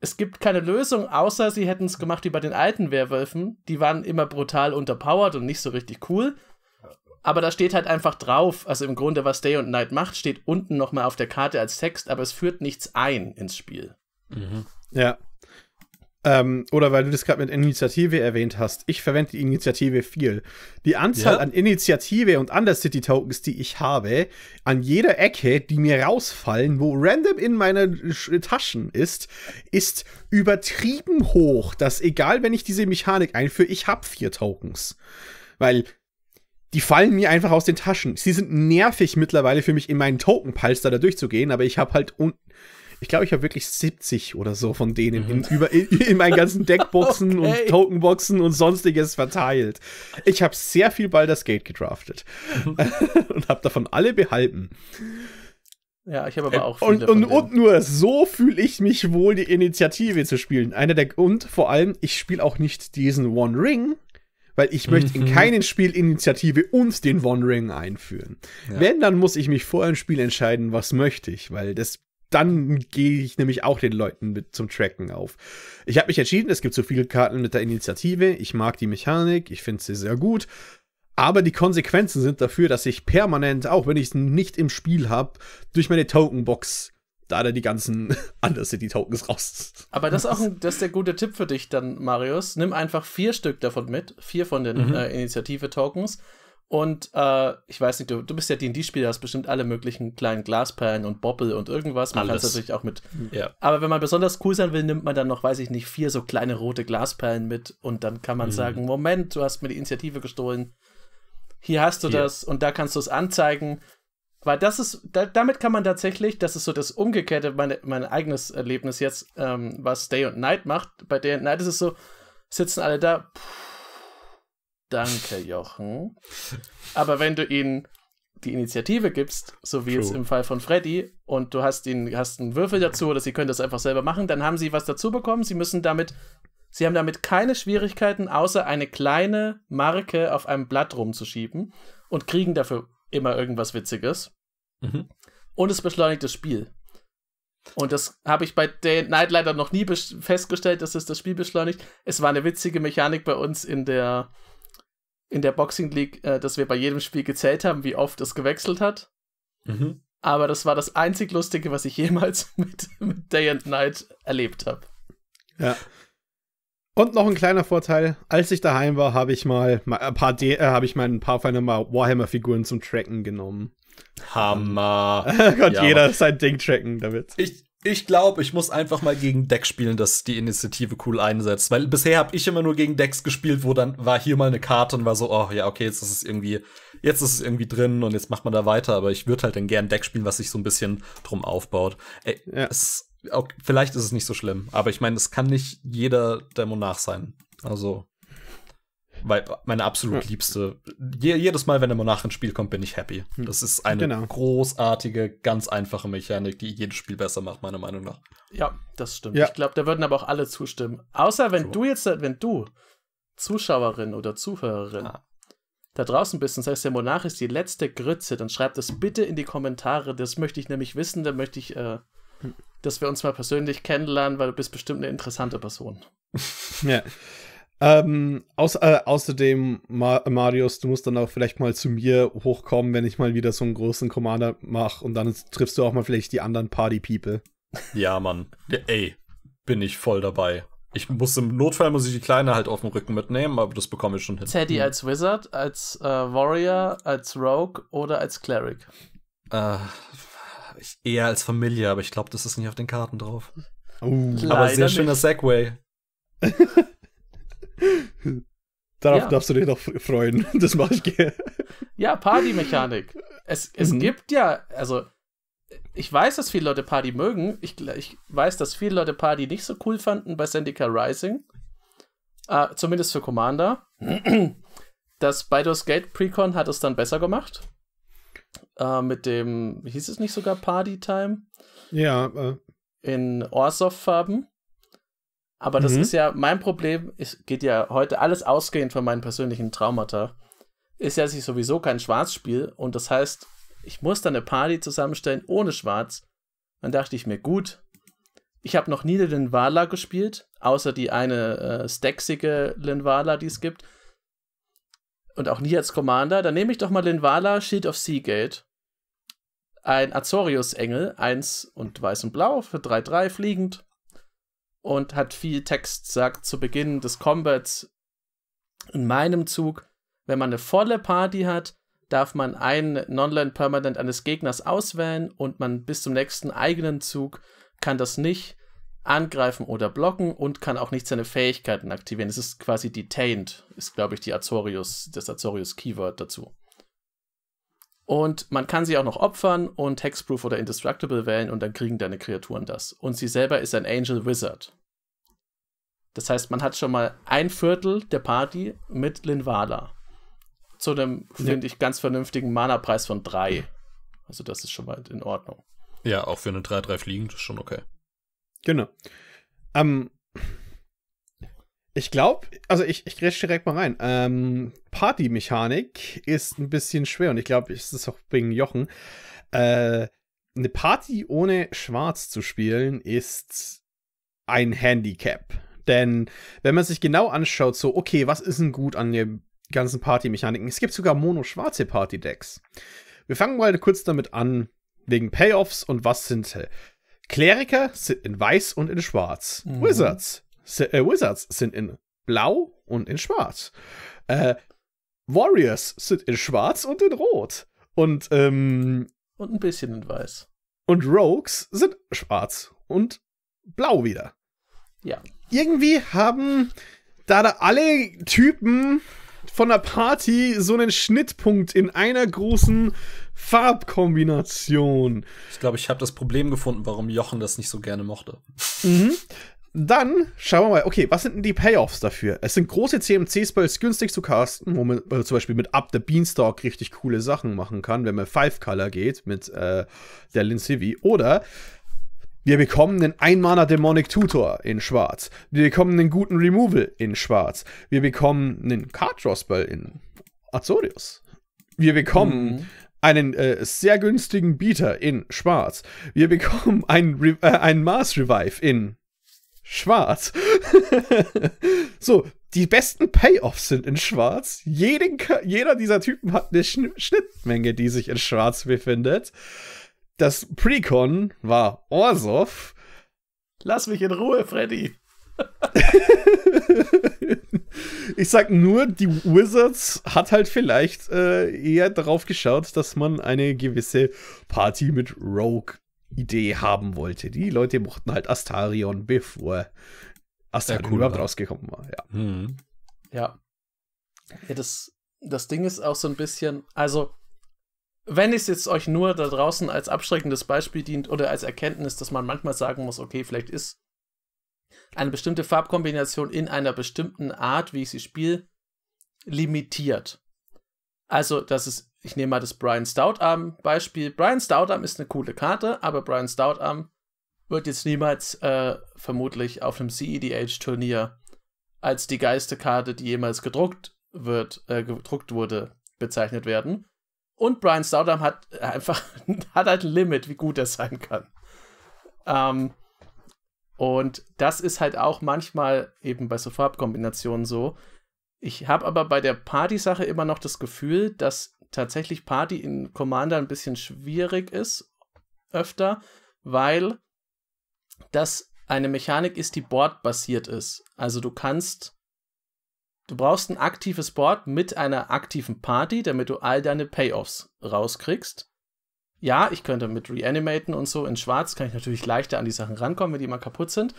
S1: Es gibt keine Lösung, außer sie hätten es gemacht wie bei den alten Werwölfen. Die waren immer brutal unterpowered und nicht so richtig cool. Aber da steht halt einfach drauf, also im Grunde, was Day und Night macht, steht unten nochmal auf der Karte als Text, aber es führt nichts ein ins Spiel.
S2: Mhm. Ja, ähm, oder weil du das gerade mit Initiative erwähnt hast. Ich verwende die Initiative viel. Die Anzahl ja. an Initiative und Undercity-Tokens, die ich habe, an jeder Ecke, die mir rausfallen, wo random in meinen Taschen ist, ist übertrieben hoch. Dass egal, wenn ich diese Mechanik einführe, ich habe vier Tokens. Weil die fallen mir einfach aus den Taschen. Sie sind nervig mittlerweile für mich in meinen Token-Palster da durchzugehen, aber ich habe halt un ich glaube, ich habe wirklich 70 oder so von denen in, mhm. über, in, in meinen ganzen [laughs] Deckboxen okay. und Tokenboxen und sonstiges verteilt. Ich habe sehr viel Baldur's Gate gedraftet mhm. [laughs] und habe davon alle behalten. Ja, ich habe aber auch. Viele und, und, und nur so fühle ich mich wohl, die Initiative zu spielen. Einer der und vor allem, ich spiele auch nicht diesen One Ring, weil ich möchte in mhm. keinen Spiel Initiative und den One Ring einführen. Ja. Wenn, dann muss ich mich vor einem Spiel entscheiden, was möchte ich, weil das dann gehe ich nämlich auch den Leuten mit zum Tracken auf. Ich habe mich entschieden, es gibt so viele Karten mit der Initiative. Ich mag die Mechanik, ich finde sie sehr gut. Aber die Konsequenzen sind dafür, dass ich permanent, auch wenn ich es nicht im Spiel habe, durch meine Tokenbox da dann die ganzen Undercity-Tokens [laughs] raus. Aber das ist auch ein, das ist der gute Tipp für dich dann, Marius. Nimm einfach vier Stück davon mit,
S1: vier von den mhm. äh, Initiative-Tokens und äh, ich weiß nicht, du, du bist ja D&D-Spieler, hast bestimmt alle möglichen kleinen Glasperlen und Boppel und irgendwas. Man kann es natürlich auch mit. Ja. Aber wenn man besonders cool sein will, nimmt man dann noch, weiß ich nicht, vier so kleine rote Glasperlen mit und dann kann man mhm. sagen, Moment, du hast mir die Initiative gestohlen. Hier hast du hier. das und da kannst du es anzeigen. Weil das ist, da, damit kann man tatsächlich, das ist so das Umgekehrte, meine, mein eigenes Erlebnis jetzt, ähm, was Day und Night macht. Bei Day und Night ist es so, sitzen alle da, pff, Danke, Jochen. Aber wenn du ihnen die Initiative gibst, so wie True. jetzt im Fall von Freddy, und du hast ihn, hast einen Würfel dazu oder sie können das einfach selber machen, dann haben sie was dazu bekommen. Sie müssen damit, sie haben damit keine Schwierigkeiten, außer eine kleine Marke auf einem Blatt rumzuschieben und kriegen dafür immer irgendwas Witziges. Mhm. Und es beschleunigt das Spiel. Und das habe ich bei Day Night leider noch nie festgestellt, dass es das Spiel beschleunigt. Es war eine witzige Mechanik bei uns in der in der Boxing League, äh, dass wir bei jedem Spiel gezählt haben, wie oft es gewechselt hat. Mhm. Aber das war das einzig Lustige, was ich [laughs] jemals mit, mit Day and Night erlebt habe.
S2: Ja. Und noch ein kleiner Vorteil, als ich daheim war, habe ich mal ein paar äh, habe ich mal ein paar feine Warhammer Figuren zum Tracken genommen.
S3: Hammer. [laughs] Gott, ja, jeder sein Ding tracken damit. Ich, ich glaube, ich muss einfach mal gegen Deck spielen, dass die Initiative cool einsetzt. Weil bisher habe ich immer nur gegen Decks gespielt, wo dann war hier mal eine Karte und war so, oh ja, okay, jetzt ist es irgendwie, jetzt ist es irgendwie drin und jetzt macht man da weiter. Aber ich würde halt dann gern Deck spielen, was sich so ein bisschen drum aufbaut. Ey, ja. es, auch, vielleicht ist es nicht so schlimm, aber ich meine, es kann nicht jeder Dämon nach sein. Also. Weil meine absolut ja. liebste. Je, jedes Mal, wenn der Monarch ins Spiel kommt, bin ich happy. Das ist eine genau. großartige, ganz einfache Mechanik, die jedes Spiel besser macht, meiner Meinung nach.
S1: Ja, das stimmt. Ja. Ich glaube, da würden aber auch alle zustimmen. Außer wenn sure. du jetzt, wenn du Zuschauerin oder Zuhörerin ah. da draußen bist und sagst, der Monarch ist die letzte Grütze, dann schreib das bitte in die Kommentare. Das möchte ich nämlich wissen. Da möchte ich. Äh, hm. dass wir uns mal persönlich kennenlernen, weil du bist bestimmt eine interessante Person.
S2: ja. Ähm, aus, äh, außerdem, Ma Marius, du musst dann auch vielleicht mal zu mir hochkommen, wenn ich mal wieder so einen großen
S3: Commander mache und dann triffst du auch mal vielleicht die anderen Party-People. Ja, Mann. Ey, bin ich voll dabei. Ich muss im Notfall muss ich die Kleine halt auf dem Rücken mitnehmen, aber das bekomme ich schon hin. Teddy hm. als Wizard, als
S1: äh, Warrior, als Rogue oder als Cleric?
S3: Äh, ich, eher als Familie, aber ich glaube, das ist nicht auf den Karten drauf. Uh. Aber sehr schöner Segway. [laughs] Darauf
S2: ja. darfst du dich noch freuen. [laughs] Das mache ich gerne.
S1: Ja, Partymechanik. Es, es mhm. gibt ja, also ich weiß, dass viele Leute Party mögen. Ich, ich, weiß, dass viele Leute Party nicht so cool fanden bei Zendika Rising. Äh, zumindest für Commander. Das Baldur's Gate Precon hat es dann besser gemacht. Äh, mit dem, wie hieß es nicht sogar Party Time?
S2: Ja. Äh.
S1: In orsoff farben aber das mhm. ist ja mein Problem, es geht ja heute alles ausgehend von meinen persönlichen Traumata, ist ja, dass ich sowieso kein Schwarz spiele und das heißt, ich muss dann eine Party zusammenstellen ohne Schwarz. Dann dachte ich mir, gut, ich habe noch nie eine Linvala gespielt, außer die eine äh, stacksige Linvala, die es gibt. Und auch nie als Commander. Dann nehme ich doch mal Linvala Shield of Seagate. Ein Azorius-Engel, eins und weiß und blau, für 3-3 fliegend und hat viel Text, sagt zu Beginn des Combats, in meinem Zug, wenn man eine volle Party hat, darf man ein Nonland Permanent eines Gegners auswählen und man bis zum nächsten eigenen Zug kann das nicht angreifen oder blocken und kann auch nicht seine Fähigkeiten aktivieren. Es ist quasi detained, ist glaube ich die Azorius, das Azorius Keyword dazu. Und man kann sie auch noch opfern und Hexproof oder Indestructible wählen und dann kriegen deine Kreaturen das. Und sie selber ist ein Angel Wizard. Das heißt, man hat schon mal ein Viertel der Party mit Linvala. Zu einem, ja. finde ich, ganz vernünftigen Mana-Preis von drei.
S2: Also, das ist schon mal in Ordnung. Ja, auch für eine 3-3 fliegen, das ist schon okay. Genau. Ähm, ich glaube, also ich, ich grätsch direkt mal rein. Ähm, Party-Mechanik ist ein bisschen schwer und ich glaube, es ist auch wegen Jochen. Äh, eine Party ohne Schwarz zu spielen ist ein Handicap. Denn wenn man sich genau anschaut, so, okay, was ist denn gut an den ganzen Party-Mechaniken? Es gibt sogar mono-schwarze Party-Decks. Wir fangen mal kurz damit an, wegen Payoffs und was sind. Kleriker sind in weiß und in schwarz. Mhm. Wizards äh, Wizards sind in Blau und in Schwarz. Äh, Warriors sind in Schwarz und in Rot. Und, ähm, und ein bisschen in Weiß. Und Rogues sind schwarz und blau wieder. Ja. Irgendwie haben da, da alle Typen von der Party so einen Schnittpunkt in einer großen Farbkombination. Ich glaube, ich habe das Problem gefunden, warum Jochen das nicht so gerne mochte. Mhm. Dann schauen wir mal, okay, was sind denn die Payoffs dafür? Es sind große CMC-Spells günstig zu casten, wo man also zum Beispiel mit Up the Beanstalk richtig coole Sachen machen kann, wenn man Five Color geht mit äh, der Lincivi. Oder wir bekommen einen Einmaner Demonic Tutor in Schwarz. Wir bekommen einen guten Removal in Schwarz. Wir bekommen einen Card Draw Spell in Azorius. Wir bekommen mhm einen äh, sehr günstigen Bieter in Schwarz. Wir bekommen einen, Re äh, einen Mars Revive in schwarz. [laughs] so, die besten Payoffs sind in schwarz. Jeden, jeder dieser Typen hat eine Schn Schnittmenge, die sich in schwarz befindet. Das Precon war Orsov. Lass mich in Ruhe, Freddy. [laughs] ich sag nur, die Wizards hat halt vielleicht äh, eher darauf geschaut, dass man eine gewisse Party mit Rogue Idee haben wollte. Die Leute mochten halt Astarion, bevor Astarion cool überhaupt war. rausgekommen war. Ja. Hm.
S1: ja. ja. das, das Ding ist auch so ein bisschen, also wenn es jetzt euch nur da draußen als abschreckendes Beispiel dient oder als Erkenntnis, dass man manchmal sagen muss, okay, vielleicht ist eine bestimmte Farbkombination in einer bestimmten Art, wie ich sie spiele, limitiert. Also, das ist, ich nehme mal das Brian Stoutarm-Beispiel. Brian Stoutarm ist eine coole Karte, aber Brian Stoutarm wird jetzt niemals äh, vermutlich auf einem CEDH-Turnier als die geilste Karte, die jemals gedruckt wird, äh, gedruckt wurde, bezeichnet werden. Und Brian Stoudarm hat [laughs] einfach hat halt ein Limit, wie gut er sein kann. Ähm, und das ist halt auch manchmal eben bei so Farbkombinationen so, ich habe aber bei der Party-Sache immer noch das Gefühl, dass tatsächlich Party in Commander ein bisschen schwierig ist, öfter, weil das eine Mechanik ist, die Board-basiert ist. Also du kannst, du brauchst ein aktives Board mit einer aktiven Party, damit du all deine Payoffs rauskriegst. Ja, ich könnte mit Reanimaten und so in Schwarz, kann ich natürlich leichter an die Sachen rankommen, wenn die mal kaputt sind.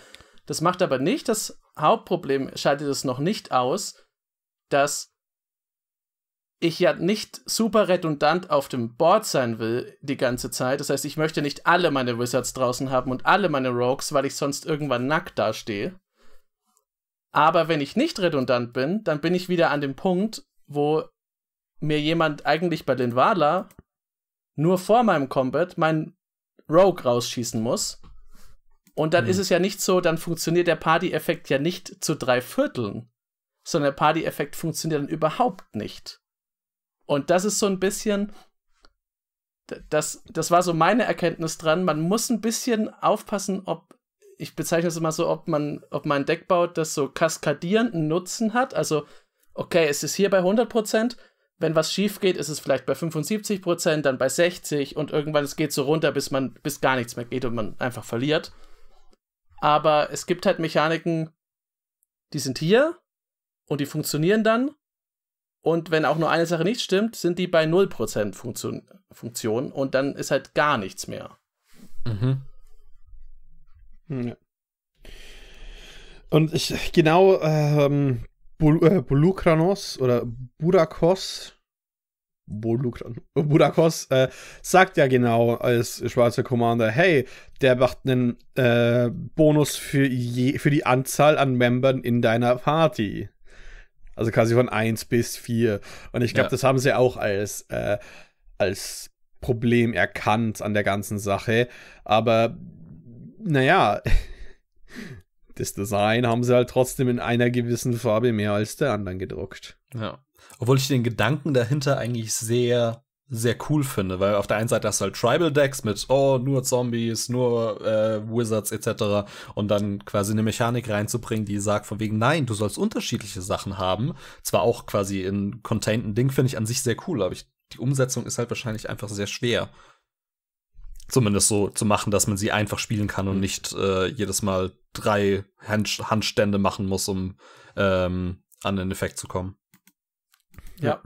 S1: Das macht aber nicht, das Hauptproblem schaltet es noch nicht aus, dass ich ja nicht super redundant auf dem Board sein will die ganze Zeit. Das heißt, ich möchte nicht alle meine Wizards draußen haben und alle meine Rogues, weil ich sonst irgendwann nackt dastehe. Aber wenn ich nicht redundant bin, dann bin ich wieder an dem Punkt, wo mir jemand eigentlich bei den Wala nur vor meinem Combat meinen Rogue rausschießen muss. Und dann mhm. ist es ja nicht so, dann funktioniert der Party-Effekt ja nicht zu drei Vierteln sondern der Party-Effekt funktioniert dann überhaupt nicht. Und das ist so ein bisschen, das, das war so meine Erkenntnis dran, man muss ein bisschen aufpassen, ob, ich bezeichne es immer so, ob man, ob man ein Deck baut, das so kaskadierenden Nutzen hat, also okay, es ist hier bei 100%, wenn was schief geht, ist es vielleicht bei 75%, dann bei 60% und irgendwann es geht so runter, bis man, bis gar nichts mehr geht und man einfach verliert. Aber es gibt halt Mechaniken, die sind hier und die funktionieren dann. Und wenn auch nur eine Sache nicht stimmt, sind die bei 0% Funktion, Funktion und dann ist halt gar nichts mehr. Mhm.
S2: Hm, ja. Und ich, genau, ähm, Bul äh, Bulukranos oder Budakos, Bolukran äh, Budakos äh, sagt ja genau als schwarzer Commander, hey, der macht einen äh, Bonus für, je, für die Anzahl an Membern in deiner Party. Also quasi von 1 bis 4. Und ich glaube, ja. das haben sie auch als, äh, als Problem erkannt an der ganzen Sache. Aber naja, [laughs] das Design haben sie halt trotzdem in einer gewissen Farbe mehr als der anderen gedruckt. Ja.
S3: Obwohl ich den Gedanken dahinter eigentlich sehr sehr cool finde, weil auf der einen Seite hast du halt Tribal Decks mit, oh, nur Zombies, nur äh, Wizards etc. und dann quasi eine Mechanik reinzubringen, die sagt von wegen, nein, du sollst unterschiedliche Sachen haben. Zwar auch quasi in containten Ding, finde ich an sich sehr cool, aber ich, die Umsetzung ist halt wahrscheinlich einfach sehr schwer. Zumindest so zu machen, dass man sie einfach spielen kann und mhm. nicht äh, jedes Mal drei Hand, Handstände machen muss, um ähm, an den Effekt zu kommen.
S1: ja. ja.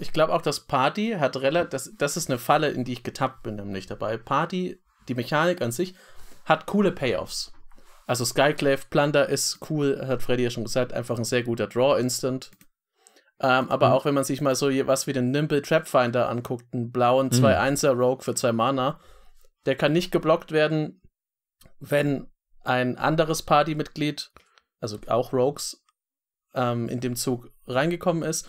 S1: Ich glaube auch, dass Party hat relativ. Das, das ist eine Falle, in die ich getappt bin, nämlich dabei. Party, die Mechanik an sich, hat coole Payoffs. Also Skyclave Plunder ist cool, hat Freddy ja schon gesagt, einfach ein sehr guter Draw-Instant. Ähm, aber mhm. auch wenn man sich mal so was wie den Nimble Trapfinder anguckt, einen blauen 2-1er mhm. Rogue für zwei Mana, der kann nicht geblockt werden, wenn ein anderes Partymitglied, also auch Rogues, ähm, in dem Zug reingekommen ist,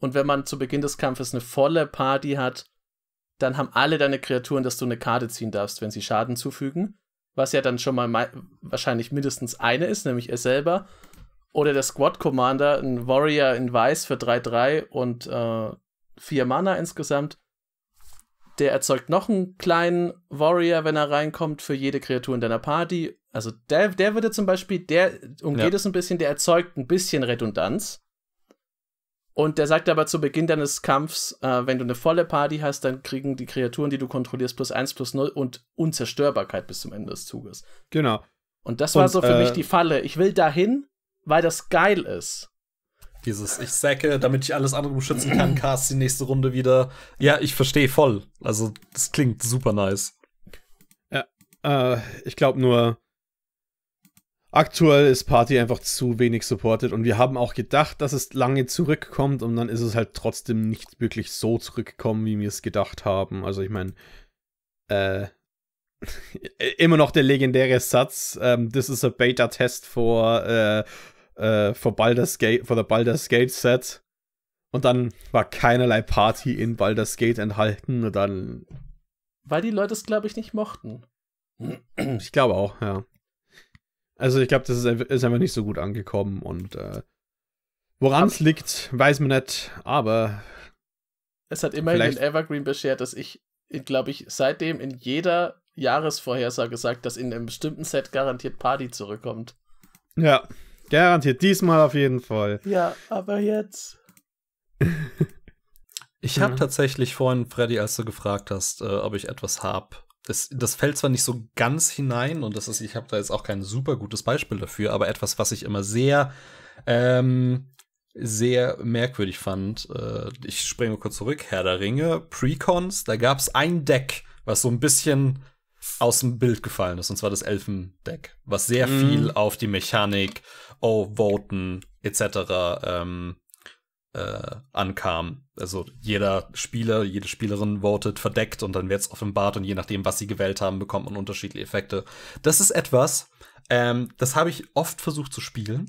S1: und wenn man zu Beginn des Kampfes eine volle Party hat, dann haben alle deine Kreaturen, dass du eine Karte ziehen darfst, wenn sie Schaden zufügen. Was ja dann schon mal wahrscheinlich mindestens eine ist, nämlich er selber. Oder der Squad Commander, ein Warrior in Weiß für 3-3 und äh, 4 Mana insgesamt. Der erzeugt noch einen kleinen Warrior, wenn er reinkommt, für jede Kreatur in deiner Party. Also der, der würde zum Beispiel, der umgeht ja. es ein bisschen, der erzeugt ein bisschen Redundanz. Und der sagt aber zu Beginn deines Kampfs, äh, wenn du eine volle Party hast, dann kriegen die Kreaturen, die du kontrollierst, plus 1, plus 0 und Unzerstörbarkeit bis zum Ende des Zuges. Genau. Und das war und, so für äh, mich die Falle. Ich will dahin, weil das geil ist.
S3: Dieses, ich säcke, damit ich alles andere beschützen kann, cast die nächste Runde wieder. Ja, ich verstehe voll. Also, das klingt super nice. Ja, äh, ich glaube nur,
S2: Aktuell ist Party einfach zu wenig supported und wir haben auch gedacht, dass es lange zurückkommt und dann ist es halt trotzdem nicht wirklich so zurückgekommen, wie wir es gedacht haben. Also ich meine, äh, [laughs] immer noch der legendäre Satz, um, ähm, this is a beta test for, äh, uh, for, Baldur's Gate, for the Baldur's Gate Set. Und dann war keinerlei Party in Baldur's Gate enthalten und dann... Weil die
S1: Leute es, glaube ich, nicht mochten.
S2: Ich glaube auch, ja. Also ich glaube, das ist, ist, einfach nicht so gut angekommen und äh, woran es liegt, weiß man nicht, aber.
S1: Es hat immerhin den Evergreen beschert, dass ich, glaube ich, seitdem in jeder Jahresvorhersage sagt, dass in einem bestimmten Set garantiert Party zurückkommt.
S3: Ja, garantiert. Diesmal auf jeden Fall.
S1: Ja, aber jetzt.
S3: ich habe mhm. tatsächlich vorhin, Freddy, als du gefragt hast, äh, ob ich etwas habe, das, das fällt zwar nicht so ganz hinein und das ist, ich habe da jetzt auch kein super gutes Beispiel dafür, aber etwas, was ich immer sehr, ähm, sehr merkwürdig fand. Äh, ich springe kurz zurück. Herr der Ringe, Precons, da gab es ein Deck, was so ein bisschen aus dem Bild gefallen ist, und zwar das Elfendeck, was sehr mm. viel auf die Mechanik, oh, voten, etc. Ähm, äh, ankam. Also jeder Spieler, jede Spielerin votet verdeckt und dann wird es offenbart und je nachdem, was sie gewählt haben, bekommt man unterschiedliche Effekte. Das ist etwas, ähm, das habe ich oft versucht zu spielen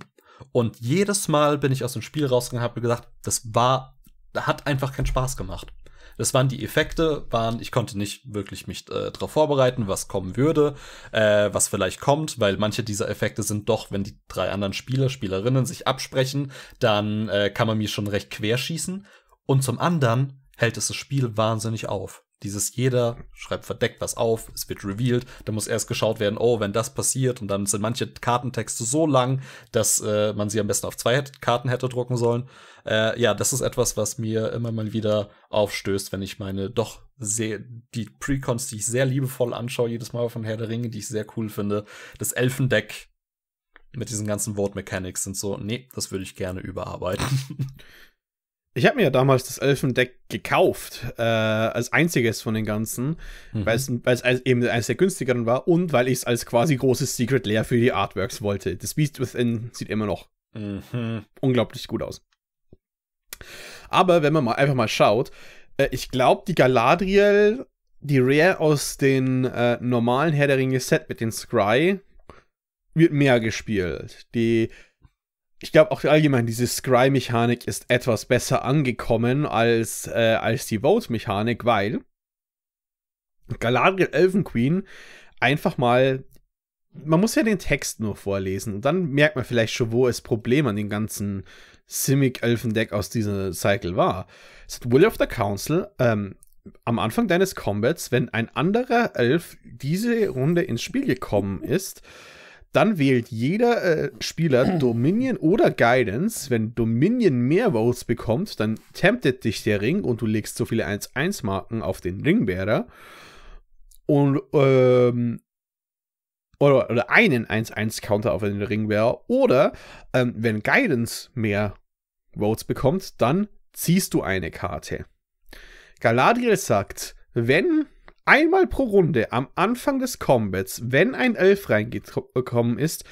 S3: und jedes Mal bin ich aus dem Spiel rausgegangen und habe gesagt, das war, hat einfach keinen Spaß gemacht. Das waren die Effekte, waren, ich konnte nicht wirklich mich äh, darauf vorbereiten, was kommen würde, äh, was vielleicht kommt, weil manche dieser Effekte sind doch, wenn die drei anderen Spieler, Spielerinnen sich absprechen, dann äh, kann man mir schon recht querschießen. Und zum anderen hält es das Spiel wahnsinnig auf. Dieses jeder schreibt verdeckt was auf, es wird revealed, da muss erst geschaut werden, oh, wenn das passiert, und dann sind manche Kartentexte so lang, dass äh, man sie am besten auf zwei Karten hätte drucken sollen. Äh, ja, das ist etwas, was mir immer mal wieder aufstößt, wenn ich meine doch sehr, die Precons, die ich sehr liebevoll anschaue, jedes Mal von Herr der Ringe, die ich sehr cool finde. Das Elfendeck mit diesen ganzen Wort Mechanics sind so, nee, das würde ich gerne überarbeiten. [laughs]
S2: Ich habe mir ja damals das Elfendeck gekauft, äh, als einziges von den ganzen, mhm. weil es eben eines der günstigeren war und weil ich es als quasi großes Secret Layer für die Artworks wollte. Das Beast Within sieht immer noch mhm. unglaublich gut aus. Aber wenn man mal einfach mal schaut, äh, ich glaube, die Galadriel, die Rare aus den äh, normalen Herr der Ringe Set mit den Scry, wird mehr gespielt. Die ich glaube auch allgemein, diese Scry-Mechanik ist etwas besser angekommen als, äh, als die Vote-Mechanik, weil Galadriel Elfenqueen einfach mal. Man muss ja den Text nur vorlesen und dann merkt man vielleicht schon, wo das Problem an dem ganzen Simic-Elfendeck aus diesem Cycle war. Es hat Will of the Council, ähm, am Anfang deines Combats, wenn ein anderer Elf diese Runde ins Spiel gekommen ist, dann wählt jeder äh, Spieler [clears throat] Dominion oder Guidance. Wenn Dominion mehr Votes bekommt, dann temptet dich der Ring und du legst so viele 1-1-Marken auf den Ringbärer. Und, ähm, oder, oder einen 1-1-Counter auf den Ringbärer. Oder ähm, wenn Guidance mehr Votes bekommt, dann ziehst du eine Karte. Galadriel sagt, wenn einmal pro Runde am Anfang des Combats, wenn ein Elf reingekommen ist,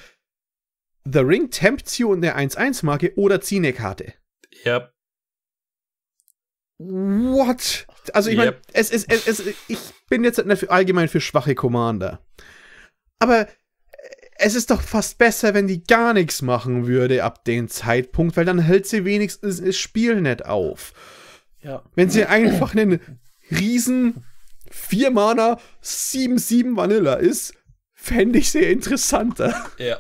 S2: The Ring tempts you in der 1-1-Marke oder zieh eine Karte. Yep. What? Also ich yep. meine, es ist, es, es, ich bin jetzt nicht allgemein für schwache Commander. Aber äh, es ist doch fast besser, wenn die gar nichts machen würde ab dem Zeitpunkt, weil dann hält sie wenigstens das Spiel nicht auf.
S3: Ja. Wenn sie einfach
S2: einen riesen 4 Mana, 7-7 Vanilla ist, fände ich sehr interessanter.
S3: Ja.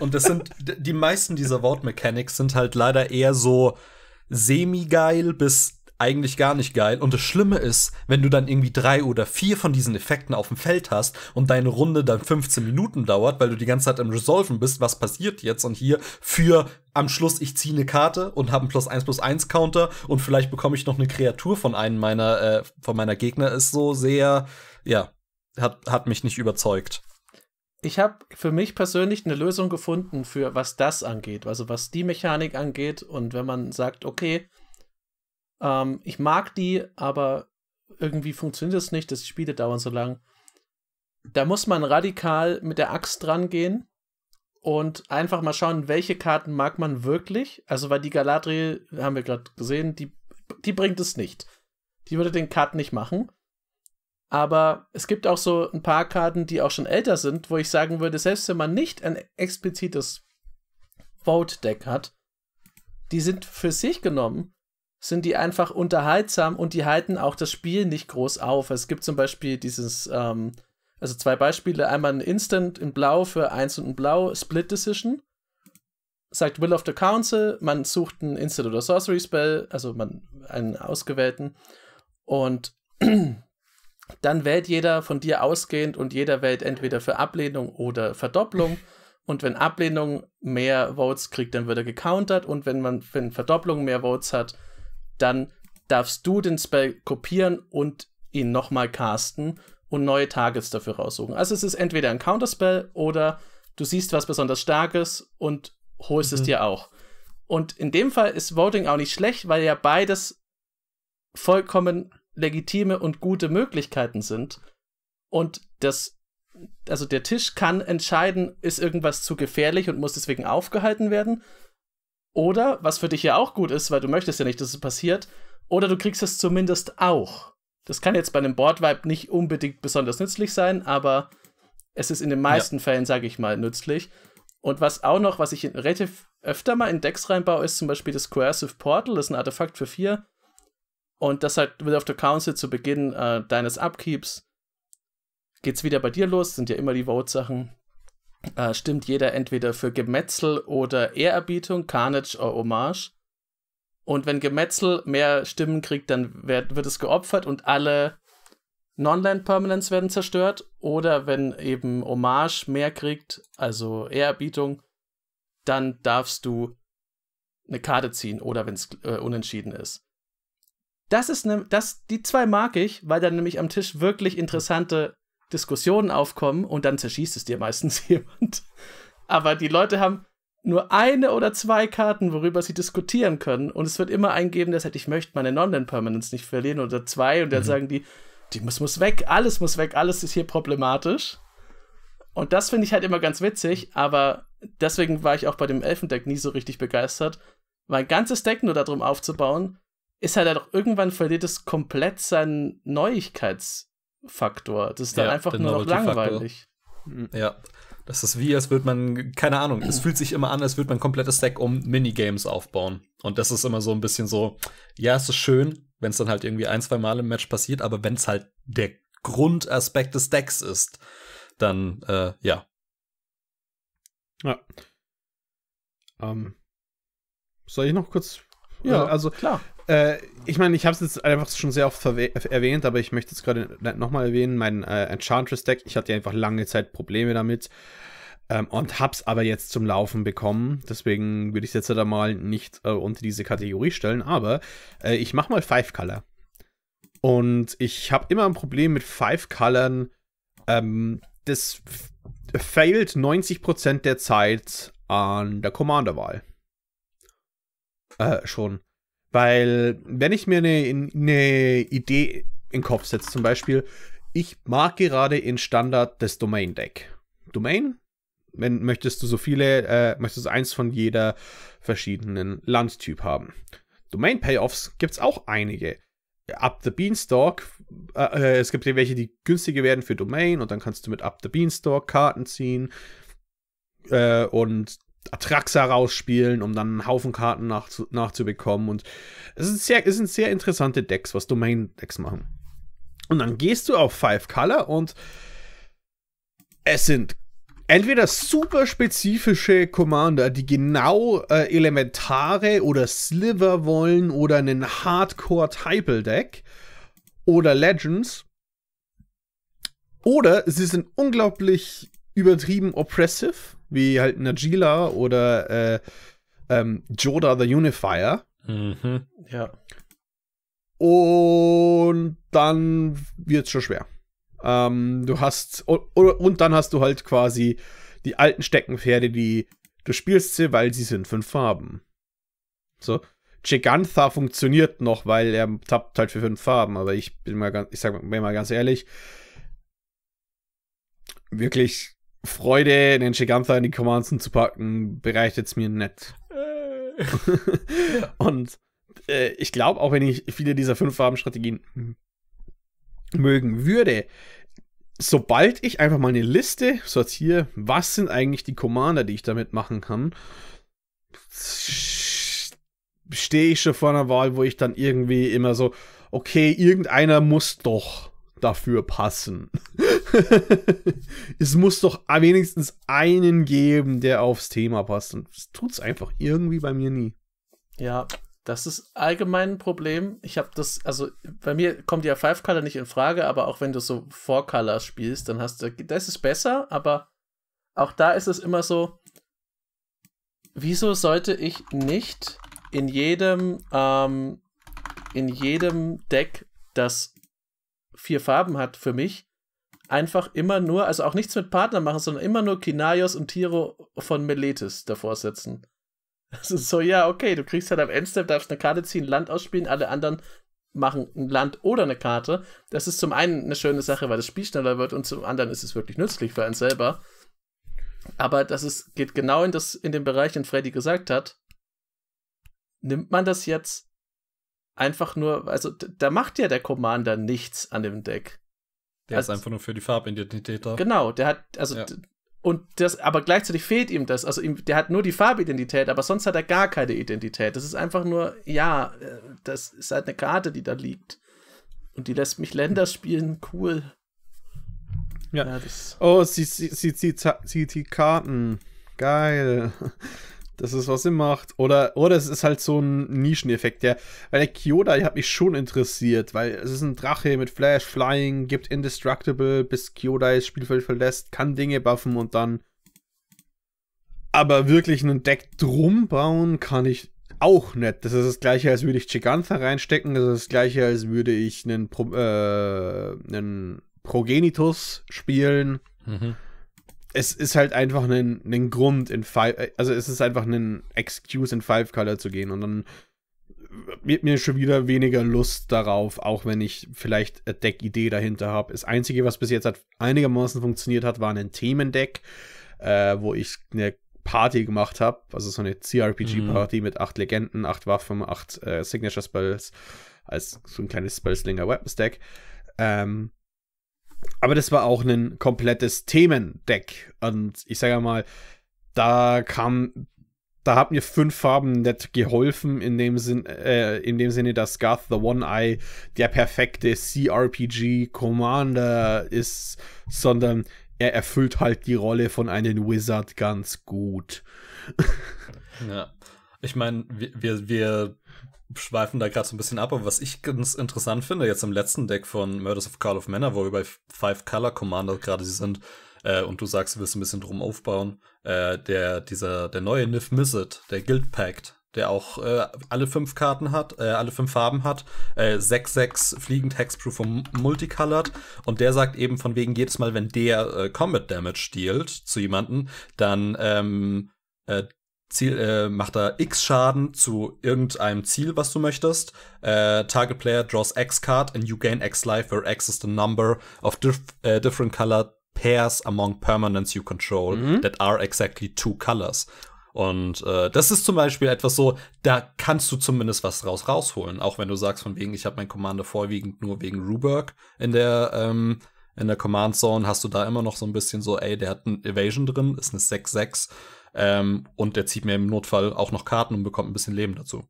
S3: Und das sind, die meisten dieser Wortmechanics sind halt leider eher so semi-geil bis eigentlich gar nicht geil. Und das Schlimme ist, wenn du dann irgendwie drei oder vier von diesen Effekten auf dem Feld hast und deine Runde dann 15 Minuten dauert, weil du die ganze Zeit im Resolven bist, was passiert jetzt? Und hier für am Schluss, ich ziehe eine Karte und habe einen plus 1 plus 1 Counter und vielleicht bekomme ich noch eine Kreatur von einem meiner, äh, von meiner Gegner, ist so sehr, ja, hat, hat mich nicht überzeugt ich habe für mich persönlich eine Lösung gefunden
S1: für was das angeht, also was die Mechanik angeht und wenn man sagt, okay, ähm, ich mag die, aber irgendwie funktioniert es das nicht, dass die Spiele dauern so lang. Da muss man radikal mit der Axt dran gehen und einfach mal schauen, welche Karten mag man wirklich. Also, weil die Galadriel, haben wir gerade gesehen, die, die bringt es nicht. Die würde den Karten nicht machen. Aber es gibt auch so ein paar Karten, die auch schon älter sind, wo ich sagen würde, selbst wenn man nicht ein explizites Vote-Deck hat, die sind für sich genommen sind die einfach unterhaltsam und die halten auch das Spiel nicht groß auf. Es gibt zum Beispiel dieses, ähm, also zwei Beispiele, einmal ein Instant in Blau für eins und ein Blau, Split Decision. Sagt Will of the Council, man sucht einen Instant oder Sorcery Spell, also man einen ausgewählten. Und [clears throat] dann wählt jeder von dir ausgehend und jeder wählt entweder für Ablehnung oder Verdopplung. Und wenn Ablehnung mehr Votes kriegt, dann wird er gecountert. Und wenn man wenn Verdopplung mehr Votes hat, dann darfst du den Spell kopieren und ihn nochmal casten und neue Targets dafür raussuchen. Also es ist entweder ein Counterspell oder du siehst was besonders Starkes und holst mhm. es dir auch. Und in dem Fall ist Voting auch nicht schlecht, weil ja beides vollkommen legitime und gute Möglichkeiten sind. Und das, also der Tisch kann entscheiden, ist irgendwas zu gefährlich und muss deswegen aufgehalten werden. Oder, was für dich ja auch gut ist, weil du möchtest ja nicht, dass es passiert, oder du kriegst es zumindest auch. Das kann jetzt bei einem Board-Vibe nicht unbedingt besonders nützlich sein, aber es ist in den meisten ja. Fällen, sage ich mal, nützlich. Und was auch noch, was ich relativ öfter mal in Decks reinbaue, ist zum Beispiel das Coercive Portal, das ist ein Artefakt für vier. Und das halt wird auf der Council zu Beginn äh, deines Upkeeps. Geht's wieder bei dir los, sind ja immer die Vote-Sachen äh, stimmt jeder entweder für Gemetzel oder Ehrerbietung, Carnage oder Hommage. Und wenn Gemetzel mehr Stimmen kriegt, dann wird, wird es geopfert und alle Non-Land-Permanents werden zerstört. Oder wenn eben Hommage mehr kriegt, also Ehrerbietung, dann darfst du eine Karte ziehen oder wenn es äh, unentschieden ist. Das ist ne, das, die zwei mag ich, weil da nämlich am Tisch wirklich interessante Diskussionen aufkommen und dann zerschießt es dir meistens [laughs] jemand. Aber die Leute haben nur eine oder zwei Karten, worüber sie diskutieren können. Und es wird immer eingeben, dass der ich möchte meine Non-Permanence nicht verlieren oder zwei. Und dann mhm. sagen die, die muss, muss weg, alles muss weg, alles ist hier problematisch. Und das finde ich halt immer ganz witzig, aber deswegen war ich auch bei dem Elfendeck nie so richtig begeistert. Mein ganzes Deck nur darum aufzubauen, ist halt, halt auch irgendwann verliert es komplett seinen Neuigkeits- Faktor. Das ist dann ja, einfach nur noch langweilig.
S3: Hm. Ja. Das ist wie, als würde man, keine Ahnung, es fühlt sich immer an, als würde man komplettes Stack um Minigames aufbauen. Und das ist immer so ein bisschen so, ja, es ist schön, wenn es dann halt irgendwie ein, zwei Mal im Match passiert, aber wenn es halt der Grundaspekt des Decks ist, dann, äh, ja. Ja. Ähm, soll ich noch kurz ja, also klar.
S2: Äh, ich meine, ich habe es jetzt einfach schon sehr oft äh, erwähnt, aber ich möchte es gerade ne, nochmal erwähnen, mein äh, Enchantress-Deck, ich hatte einfach lange Zeit Probleme damit ähm, und es aber jetzt zum Laufen bekommen. Deswegen würde ich es jetzt da mal nicht äh, unter diese Kategorie stellen, aber äh, ich mache mal Five Color. Und ich habe immer ein Problem mit Five Colors. Ähm, das failt 90% der Zeit an der Commander-Wahl. Äh, schon. Weil, wenn ich mir eine, eine Idee in den Kopf setze, zum Beispiel, ich mag gerade in Standard das Domain Deck. Domain? Wenn, möchtest du so viele, äh, möchtest du eins von jeder verschiedenen Landtyp haben. Domain Payoffs gibt es auch einige. Up the Beanstalk, äh, äh es gibt ja welche, die günstiger werden für Domain und dann kannst du mit Up the Beanstalk Karten ziehen. Äh, und Atraxa rausspielen, um dann einen Haufen Karten nach, nachzubekommen. Und es sind, sehr, es sind sehr interessante Decks, was Domain-Decks machen. Und dann gehst du auf Five Color und es sind entweder super spezifische Commander, die genau äh, Elementare oder Sliver wollen oder einen Hardcore-Typel-Deck oder Legends. Oder sie sind unglaublich übertrieben oppressive wie halt Najila oder äh, ähm, Joda the Unifier. Mhm, ja. Und dann wird es schon schwer. Ähm, du hast, und, und dann hast du halt quasi die alten Steckenpferde, die du spielst sie, weil sie sind fünf Farben. So, Gigantha funktioniert noch, weil er tappt halt für fünf Farben, aber ich bin mal ganz, ich sag mal ganz ehrlich, wirklich Freude, den Giganta in die Commands zu packen, bereitet es mir nicht. Äh. [laughs] [laughs] und äh, ich glaube, auch wenn ich viele dieser fünf Farben-Strategien mögen würde, sobald ich einfach mal eine Liste sortiere, was sind eigentlich die Commander, die ich damit machen kann, stehe ich schon vor einer Wahl, wo ich dann irgendwie immer so, okay, irgendeiner muss doch dafür passen. [laughs] es muss doch wenigstens einen geben, der aufs Thema passt. Und das tut es einfach irgendwie bei mir nie. Ja, das ist
S1: allgemein ein Problem. Ich habe das, also bei mir kommt ja Five Color nicht in Frage, aber auch wenn du so Four Color spielst, dann hast du, das ist besser, aber auch da ist es immer so, wieso sollte ich nicht in jedem, ähm, in jedem Deck das vier Farben hat für mich, einfach immer nur, also auch nichts mit Partner machen, sondern immer nur Kinaios und Tiro von Meletis davor setzen. [laughs] Das ist so, ja, okay, du kriegst halt am Endstep, darfst eine Karte ziehen, Land ausspielen, alle anderen machen ein Land oder eine Karte. Das ist zum einen eine schöne Sache, weil das Spiel schneller wird und zum anderen ist es wirklich nützlich für einen selber. Aber das ist, geht genau in, das, in den Bereich, den Freddy gesagt hat. Nimmt man das jetzt einfach nur, also da macht ja der Commander nichts an dem Deck. Der also, ist einfach
S3: nur für die Farbidentität da.
S1: Genau, der hat, also, ja. und das, aber gleichzeitig fehlt ihm das. Also, ihm, der hat nur die Farbidentität, aber sonst hat er gar keine Identität. Das ist einfach nur, ja, äh, das ist halt eine Karte, die da liegt. Und die lässt mich Länder spielen, cool.
S2: Ja. ja oh, sie, sie, sie, sie, sie, sie, sie Karten. Geil das ist, was sie macht. Oder, oder es ist halt so ein Nischeneffekt, ja. Weil der Kyoda, der hat mich schon interessiert, weil es ist ein Drache mit Flash, Flying, gibt Indestructible, bis Kyoda das Spielfeld verlässt, kann Dinge buffen und dann. Aber wirklich einen Deck drum bauen kann ich auch nicht. Das ist das gleiche, als würde ich Giganta reinstecken. Das ist das gleiche, als würde ich einen, Pro, äh, einen Progenitus spielen. Mhm es ist halt einfach ein, ein Grund in Five, also es ist einfach ein Excuse in Five Color zu gehen und dann wird mir schon wieder weniger Lust darauf, auch wenn ich vielleicht eine Deck-Idee dahinter habe. Das Einzige, was bis jetzt hat, einigermaßen funktioniert hat, war ein Themendeck, äh, wo ich eine Party gemacht habe, also so eine CRPG-Party mhm. mit acht Legenden, acht Waffen, acht äh, Signature-Spells, als so ein kleines Spellslinger-Weapons-Deck. Ähm, aber das war auch ein komplettes Themendeck. Und ich sage mal, da kam, da haben mir fünf Farben nicht geholfen, in dem, Sinn, äh, in dem Sinne, dass Garth the One Eye der perfekte CRPG-Commander ist, sondern er erfüllt halt die Rolle von einem Wizard ganz gut.
S3: [laughs] ja. Ich meine, wir, wir, wir schweifen da gerade so ein bisschen ab, aber was ich ganz interessant finde, jetzt im letzten Deck von Murders of Call of Manor, wo wir bei Five Color Commander gerade sind, äh, und du sagst, du willst ein bisschen drum aufbauen, äh, der, dieser, der neue Nif Mizzet, der Guild Pact, der auch äh, alle fünf Karten hat, äh, alle fünf Farben hat, äh, 6-6 fliegend Hexproof und Multicolored. Und der sagt eben von wegen jedes Mal, wenn der äh, Combat Damage dealt zu jemanden, dann ähm, äh, Ziel, äh, macht er X Schaden zu irgendeinem Ziel, was du möchtest. Äh, Target Player draws X Card and you gain X Life, where X is the number of dif äh, different colored pairs among permanents you control mhm. that are exactly two colors. Und äh, das ist zum Beispiel etwas so, da kannst du zumindest was raus rausholen, auch wenn du sagst, von wegen, ich habe mein Commander vorwiegend nur wegen Ruberg in der ähm, in der Command Zone hast du da immer noch so ein bisschen so, ey, der hat ein Evasion drin, ist eine 6-6 ähm, und der zieht mir im Notfall auch noch Karten und bekommt ein bisschen Leben dazu.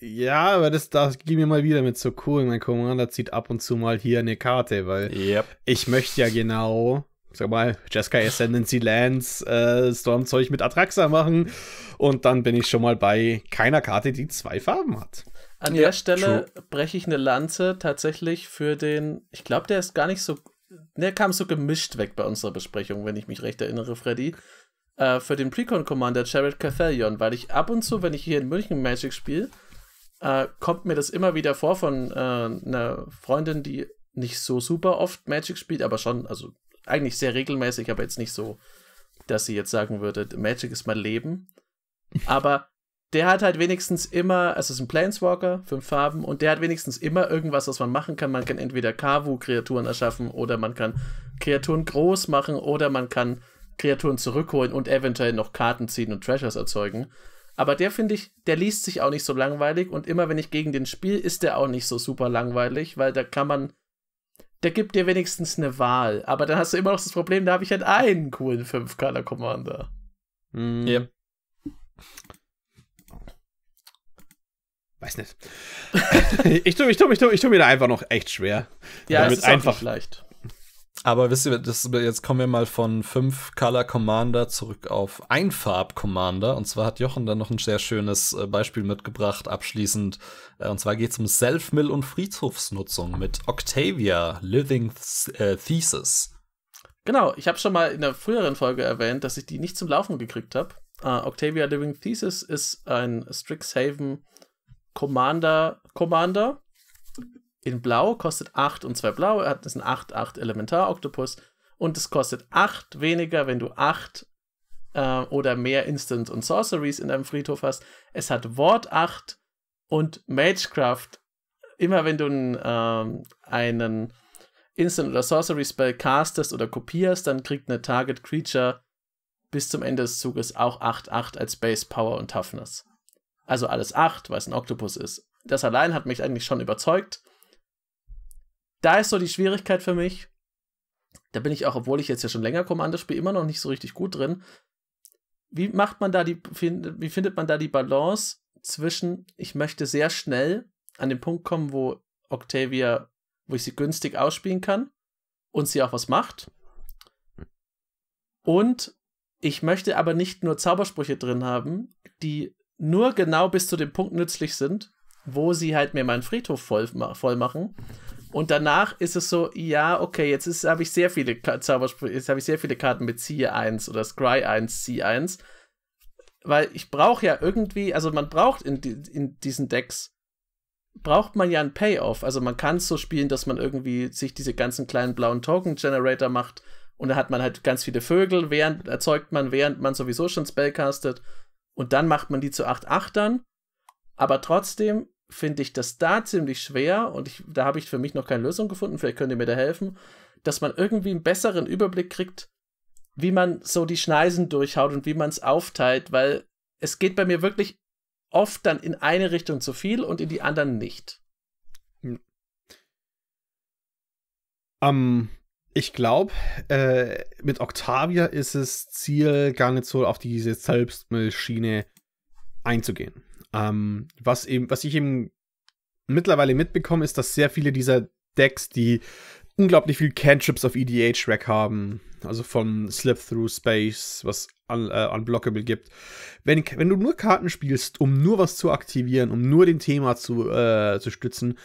S2: Ja, aber das, das ging mir mal wieder mit so cool. Mein Commander zieht ab und zu mal hier eine Karte, weil yep. ich möchte ja genau, sag mal, Jessica Ascendancy Lands äh, Stormzeug mit Atraxa machen. Und dann bin ich schon mal bei keiner Karte, die zwei Farben hat.
S1: An ja, der Stelle breche ich eine Lanze tatsächlich für den, ich glaube, der ist gar nicht so der kam so gemischt weg bei unserer Besprechung, wenn ich mich recht erinnere, Freddy. Äh, für den Precon-Commander Jared Cathalion, weil ich ab und zu, wenn ich hier in München Magic spiele, äh, kommt mir das immer wieder vor von äh, einer Freundin, die nicht so super oft Magic spielt, aber schon, also eigentlich sehr regelmäßig, aber jetzt nicht so, dass sie jetzt sagen würde, Magic ist mein Leben. Aber der hat halt wenigstens immer, es ist ein Planeswalker, fünf Farben, und der hat wenigstens immer irgendwas, was man machen kann. Man kann entweder Kavu-Kreaturen erschaffen oder man kann Kreaturen groß machen oder man kann Kreaturen zurückholen und eventuell noch Karten ziehen und Treasures erzeugen. Aber der finde ich, der liest sich auch nicht so langweilig und immer wenn ich gegen den spiele, ist der auch nicht so super langweilig, weil da kann man, der gibt dir wenigstens eine Wahl. Aber dann hast du immer noch das Problem, da habe ich halt einen coolen 5-Color-Commander.
S3: Mm. Hm. Ja. Weiß nicht. [laughs] ich tue ich tu, ich tu, ich tu mir da einfach noch echt schwer. Ja, es ist einfach leicht. Aber wisst ihr, das, jetzt kommen wir mal von 5 Color Commander zurück auf Farb Commander. Und zwar hat Jochen dann noch ein sehr schönes äh, Beispiel mitgebracht, abschließend. Äh, und zwar geht es um Selfmill und Friedhofsnutzung mit Octavia Living äh, Thesis.
S1: Genau, ich habe schon mal in der früheren Folge erwähnt, dass ich die nicht zum Laufen gekriegt habe. Uh, Octavia Living Thesis ist ein Strixhaven Commander, Commander in Blau kostet 8 und 2 Blau. Er hat ein 8-8 Elementar-Oktopus. Und es kostet 8 weniger, wenn du 8 äh, oder mehr Instants und Sorceries in deinem Friedhof hast. Es hat Wort 8 und Magecraft. Immer wenn du ähm, einen Instant oder Sorcery Spell castest oder kopierst, dann kriegt eine Target Creature bis zum Ende des Zuges auch 8-8 als Base Power und Toughness also alles acht, weil es ein Oktopus ist. Das allein hat mich eigentlich schon überzeugt. Da ist so die Schwierigkeit für mich. Da bin ich auch, obwohl ich jetzt ja schon länger Commander spiele, immer noch nicht so richtig gut drin. Wie macht man da die, wie findet man da die Balance zwischen, ich möchte sehr schnell an den Punkt kommen, wo Octavia, wo ich sie günstig ausspielen kann und sie auch was macht. Und ich möchte aber nicht nur Zaubersprüche drin haben, die nur genau bis zu dem Punkt nützlich sind, wo sie halt mir meinen Friedhof voll, voll machen. Und danach ist es so, ja, okay, jetzt habe ich sehr viele Zaubersprüche, jetzt habe ich sehr viele Karten mit c 1 oder Scry 1, c 1. Weil ich brauche ja irgendwie, also man braucht in, in diesen Decks braucht man ja einen Payoff. Also man kann es so spielen, dass man irgendwie sich diese ganzen kleinen blauen Token-Generator macht und da hat man halt ganz viele Vögel, während erzeugt man, während man sowieso schon Spell castet und dann macht man die zu 8 8 ern Aber trotzdem finde ich das da ziemlich schwer und ich, da habe ich für mich noch keine Lösung gefunden. Vielleicht könnt ihr mir da helfen, dass man irgendwie einen besseren Überblick kriegt, wie man so die Schneisen durchhaut und wie man es aufteilt, weil es geht bei mir wirklich oft dann in eine Richtung zu viel und in die anderen nicht.
S2: Hm. Am ich glaube, äh, mit Octavia ist es Ziel, gar nicht so auf diese Selbstmilchschiene einzugehen. Ähm, was, eben, was ich eben mittlerweile mitbekomme, ist, dass sehr viele dieser Decks, die unglaublich viel Cantrips auf EDH-Rack haben. Also von Slip Through Space, was un äh, Unblockable gibt. Wenn, wenn du nur Karten spielst, um nur was zu aktivieren, um nur den Thema zu, äh, zu stützen,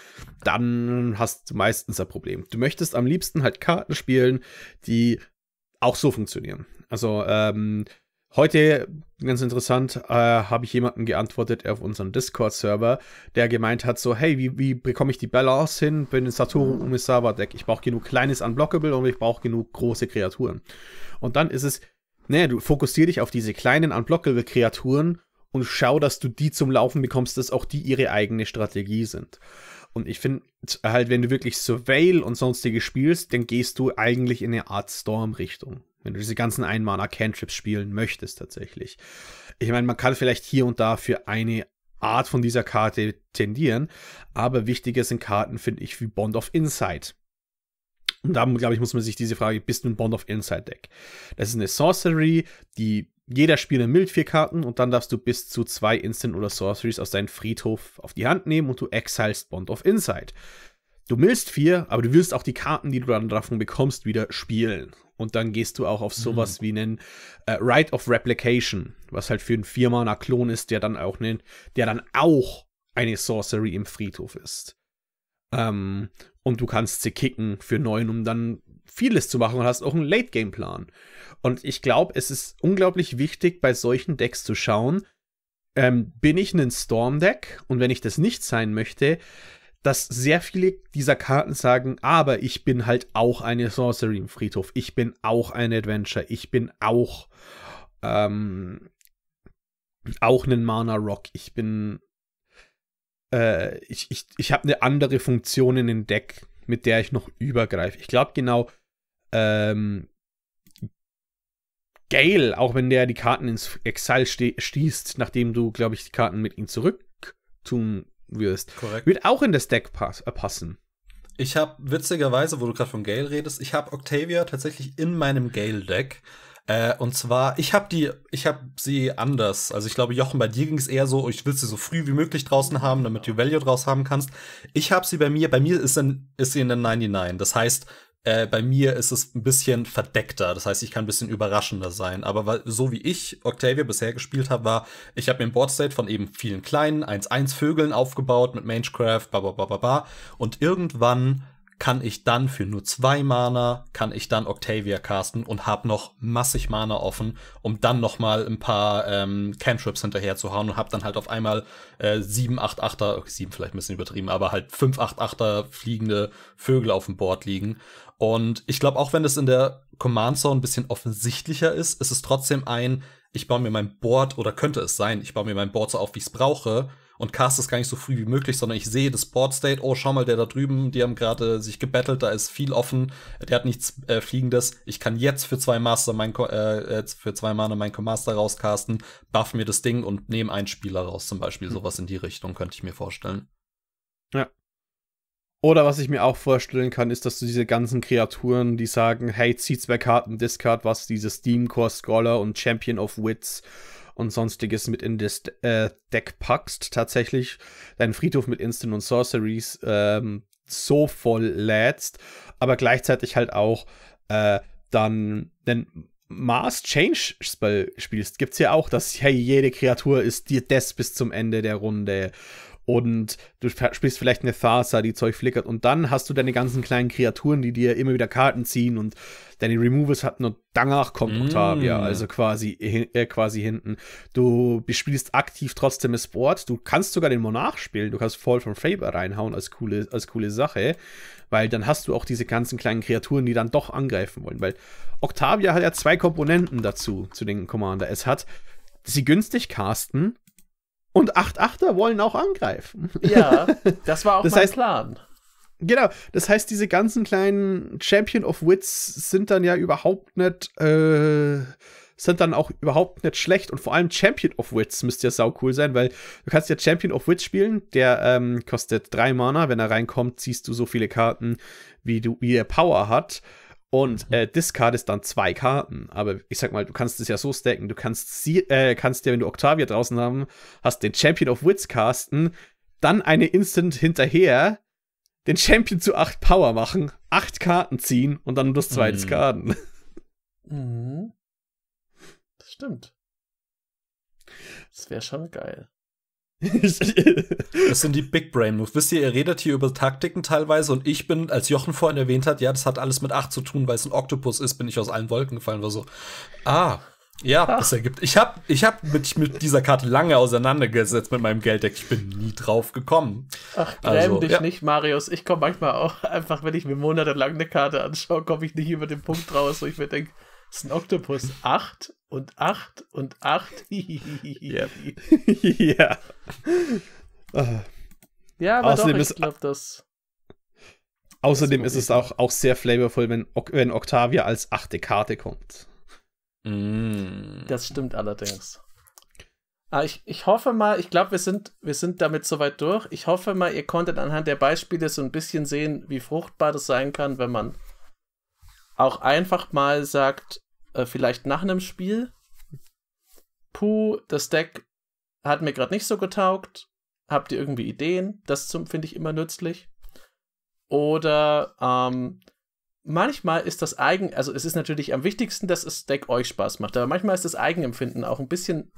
S2: dann hast du meistens ein Problem. Du möchtest am liebsten halt Karten spielen, die auch so funktionieren. Also, ähm, Heute, ganz interessant, äh, habe ich jemanden geantwortet auf unseren Discord-Server, der gemeint hat so, hey, wie, wie bekomme ich die Balance hin bei den Satoru mhm. Umisawa Deck? Ich brauche genug kleines Unblockable und ich brauche genug große Kreaturen. Und dann ist es, naja, du fokussier dich auf diese kleinen Unblockable Kreaturen und schau, dass du die zum Laufen bekommst, dass auch die ihre eigene Strategie sind. Und ich finde halt, wenn du wirklich Surveil und sonstige spielst, dann gehst du eigentlich in eine Art Storm-Richtung. Wenn du diese ganzen Einmana-Cantrips spielen möchtest, tatsächlich. Ich meine, man kann vielleicht hier und da für eine Art von dieser Karte tendieren, aber wichtiger sind Karten, finde ich, wie Bond of Insight. Und da, glaube ich, muss man sich diese Frage, bist du ein Bond of Insight Deck? Das ist eine Sorcery, die jeder Spieler mild vier Karten und dann darfst du bis zu zwei Instant oder Sorceries aus deinem Friedhof auf die Hand nehmen und du exilst Bond of Insight. Du millst vier, aber du wirst auch die Karten, die du dann davon bekommst, wieder spielen. Und dann gehst du auch auf mhm. sowas mhm. wie einen äh, Right of Replication, was halt für einen Viermaner Klon ist, der dann auch einen, der dann auch eine Sorcery im Friedhof ist. Ähm, und du kannst sie kicken für neun, um dann vieles zu machen und hast auch einen Late-Game-Plan. Und ich glaube, es ist unglaublich wichtig, bei solchen Decks zu schauen, ähm, bin ich ein Storm-Deck und wenn ich das nicht sein möchte, dass sehr viele dieser Karten sagen, aber ich bin halt auch eine Sorcery im Friedhof, ich bin auch ein Adventure, ich bin auch ähm, auch einen Mana Rock, ich bin äh, ich, ich, ich habe eine andere Funktion in dem Deck, mit der ich noch übergreife. Ich glaube genau, ähm, Gale, auch wenn der die Karten ins Exile stießt, nachdem du, glaube ich, die Karten mit ihm zurück tun
S3: wirst. Korrekt. Wird auch in das Deck pass äh, passen. Ich habe witzigerweise, wo du gerade von Gale redest, ich habe Octavia tatsächlich in meinem Gale-Deck. Äh, und zwar, ich habe die, ich habe sie anders. Also ich glaube, Jochen, bei dir ging es eher so, ich will sie so früh wie möglich draußen haben, damit du Value draus haben kannst. Ich habe sie bei mir, bei mir ist, in, ist sie in der 99. Das heißt, äh, bei mir ist es ein bisschen verdeckter, das heißt, ich kann ein bisschen überraschender sein. Aber so wie ich Octavia bisher gespielt habe, war, ich habe mir ein Boardstate von eben vielen kleinen 1-1 Vögeln aufgebaut mit Mangecraft, ba, ba, ba, ba, ba. Und irgendwann kann ich dann für nur zwei Mana, kann ich dann Octavia casten und habe noch massig Mana offen, um dann noch mal ein paar ähm, Cantrips hinterher zu hauen und habe dann halt auf einmal äh, sieben, acht, achter, okay, sieben vielleicht ein bisschen übertrieben, aber halt fünf, acht, achter fliegende Vögel auf dem Board liegen. Und ich glaube, auch wenn das in der Command Zone ein bisschen offensichtlicher ist, ist es trotzdem ein, ich baue mir mein Board oder könnte es sein, ich baue mir mein Board so auf, wie ich es brauche und cast es gar nicht so früh wie möglich, sondern ich sehe das Board State, oh, schau mal, der da drüben, die haben gerade sich gebettelt, da ist viel offen, der hat nichts äh, Fliegendes, ich kann jetzt für zwei Master mein, äh, für zwei Mana mein Commaster rauscasten, buff mir das Ding und nehme einen Spieler raus, zum Beispiel, mhm. sowas in die Richtung, könnte ich mir vorstellen.
S2: Ja, oder was ich mir auch vorstellen kann, ist, dass du diese ganzen Kreaturen, die sagen, hey, zieh zwei Karten, discard was, diese Steam Core Scholar und Champion of Wits und sonstiges mit in das äh, Deck packst, tatsächlich deinen Friedhof mit Instant und Sorceries ähm, so voll lädst, aber gleichzeitig halt auch äh, dann den Mars Change Spell spielst, gibt's ja auch, dass hey, jede Kreatur ist dir das bis zum Ende der Runde und du spielst vielleicht eine Tharsa, die Zeug flickert und dann hast du deine ganzen kleinen Kreaturen, die dir immer wieder Karten ziehen und deine Removals hatten und danach kommt mm. Octavia, also quasi, äh, quasi hinten. Du bespielst aktiv trotzdem das Board, du kannst sogar den Monarch spielen, du kannst Fall von Faber reinhauen als coole, als coole Sache, weil dann hast du auch diese ganzen kleinen Kreaturen, die dann doch angreifen wollen, weil Octavia hat ja zwei Komponenten dazu, zu den Commander. Es hat sie günstig casten und acht Achter wollen auch angreifen.
S1: Ja, [laughs] das war auch das mein heißt, Plan.
S2: Genau, das heißt, diese ganzen kleinen Champion of Wits sind dann ja überhaupt nicht, äh, sind dann auch überhaupt nicht schlecht. Und vor allem Champion of Wits müsste ja sau cool sein, weil du kannst ja Champion of Wits spielen, der ähm, kostet drei Mana. Wenn er reinkommt, ziehst du so viele Karten, wie du, wie er Power hat. Und mhm. äh, Discard ist dann zwei Karten. Aber ich sag mal, du kannst es ja so stacken. Du kannst, sie, äh, kannst ja, wenn du Octavia draußen haben, hast den Champion of Wits casten, dann eine Instant hinterher, den Champion zu acht Power machen, acht Karten ziehen und dann das zweite mhm. Karten. [laughs]
S1: Mhm. Das stimmt.
S3: Das wäre schon geil das sind die Big Brain Moves. Wisst ihr, ihr redet hier über Taktiken teilweise und ich bin, als Jochen vorhin erwähnt hat, ja, das hat alles mit 8 zu tun, weil es ein Oktopus ist, bin ich aus allen Wolken gefallen, war so, ah, ja, Ach. das ergibt. Ich habe ich hab mich mit dieser Karte lange auseinandergesetzt mit meinem Gelddeck. Ich bin nie drauf gekommen. Ach, gräm also, dich ja.
S1: nicht, Marius. Ich komme manchmal auch [laughs] einfach, wenn ich mir monatelang eine Karte anschaue, komme ich nicht über den Punkt raus, wo ich mir denke, ist ein Oktopus. Acht und acht und acht. [laughs] ja. ja. ja, aber außerdem doch, ich glaube, das.
S2: Außerdem ist, ist, es auch, auch sehr flavorvoll, wenn, wenn Octavia als achte Karte kommt. Mm. Das stimmt allerdings.
S1: Ah, ich, ich hoffe mal, ich glaube, wir sind, wir sind damit
S2: soweit durch.
S1: Ich hoffe mal, ihr konntet anhand der Beispiele so ein bisschen sehen, wie fruchtbar das sein kann, wenn man auch einfach mal sagt, äh, vielleicht nach einem Spiel, puh, das Deck hat mir gerade nicht so getaugt, habt ihr irgendwie Ideen? Das finde ich immer nützlich. Oder ähm, manchmal ist das Eigen, also es ist natürlich am wichtigsten, dass das Deck euch Spaß macht, aber manchmal ist das Eigenempfinden auch ein bisschen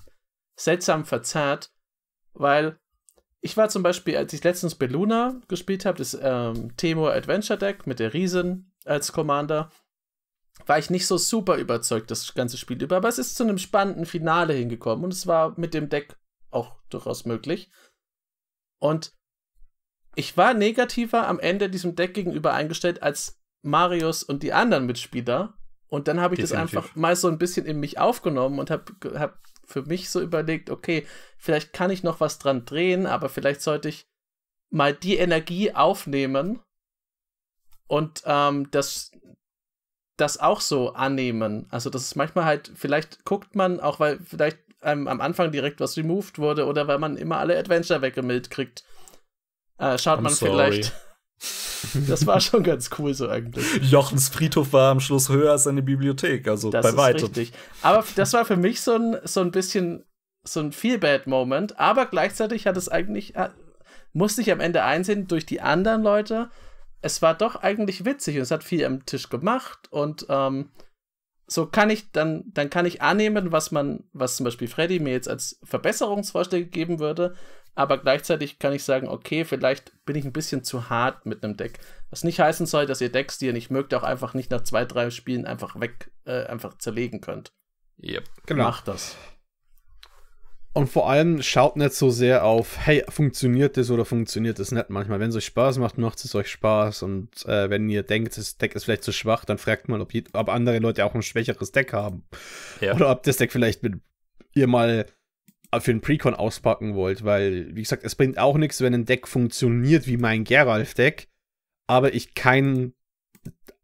S1: seltsam verzerrt, weil ich war zum Beispiel, als ich letztens Beluna gespielt habe, das ähm, Temo Adventure Deck mit der Riesen als Commander, war ich nicht so super überzeugt das ganze Spiel über, aber es ist zu einem spannenden Finale hingekommen und es war mit dem Deck auch durchaus möglich. Und ich war negativer am Ende diesem Deck gegenüber eingestellt als Marius und die anderen Mitspieler. Und dann habe ich Definitiv. das einfach mal so ein bisschen in mich aufgenommen und habe hab für mich so überlegt, okay, vielleicht kann ich noch was dran drehen, aber vielleicht sollte ich mal die Energie aufnehmen und ähm, das das auch so annehmen. Also das ist manchmal halt, vielleicht guckt man, auch weil vielleicht einem ähm, am Anfang direkt was removed wurde oder weil man immer alle Adventure weggemillt kriegt,
S3: äh, schaut I'm man sorry. vielleicht. [laughs] Das war schon ganz cool so eigentlich. Jochens Friedhof war am Schluss höher als seine Bibliothek, also das bei weitem. Richtig. Aber das war für mich so ein,
S1: so ein bisschen so ein Feel-Bad-Moment, aber gleichzeitig hat es eigentlich, äh, musste ich am Ende einsehen, durch die anderen Leute es war doch eigentlich witzig und es hat viel am Tisch gemacht und ähm, so kann ich dann, dann kann ich annehmen, was man, was zum Beispiel Freddy mir jetzt als Verbesserungsvorschläge geben würde, aber gleichzeitig kann ich sagen, okay, vielleicht bin ich ein bisschen zu hart mit einem Deck. Was nicht heißen soll, dass ihr Decks, die ihr nicht mögt, auch einfach nicht nach zwei, drei Spielen einfach weg, äh, einfach zerlegen könnt. Yep. Genau. Macht das.
S2: Und vor allem schaut nicht so sehr auf, hey, funktioniert das oder funktioniert das nicht manchmal. Wenn es euch Spaß macht, macht es euch Spaß. Und äh, wenn ihr denkt, das Deck ist vielleicht zu schwach, dann fragt mal, ob, ob andere Leute auch ein schwächeres Deck haben. Ja. Oder ob das Deck vielleicht mit ihr mal äh, für einen Precon auspacken wollt. Weil, wie gesagt, es bringt auch nichts, wenn ein Deck funktioniert wie mein Geralf-Deck, aber ich keinen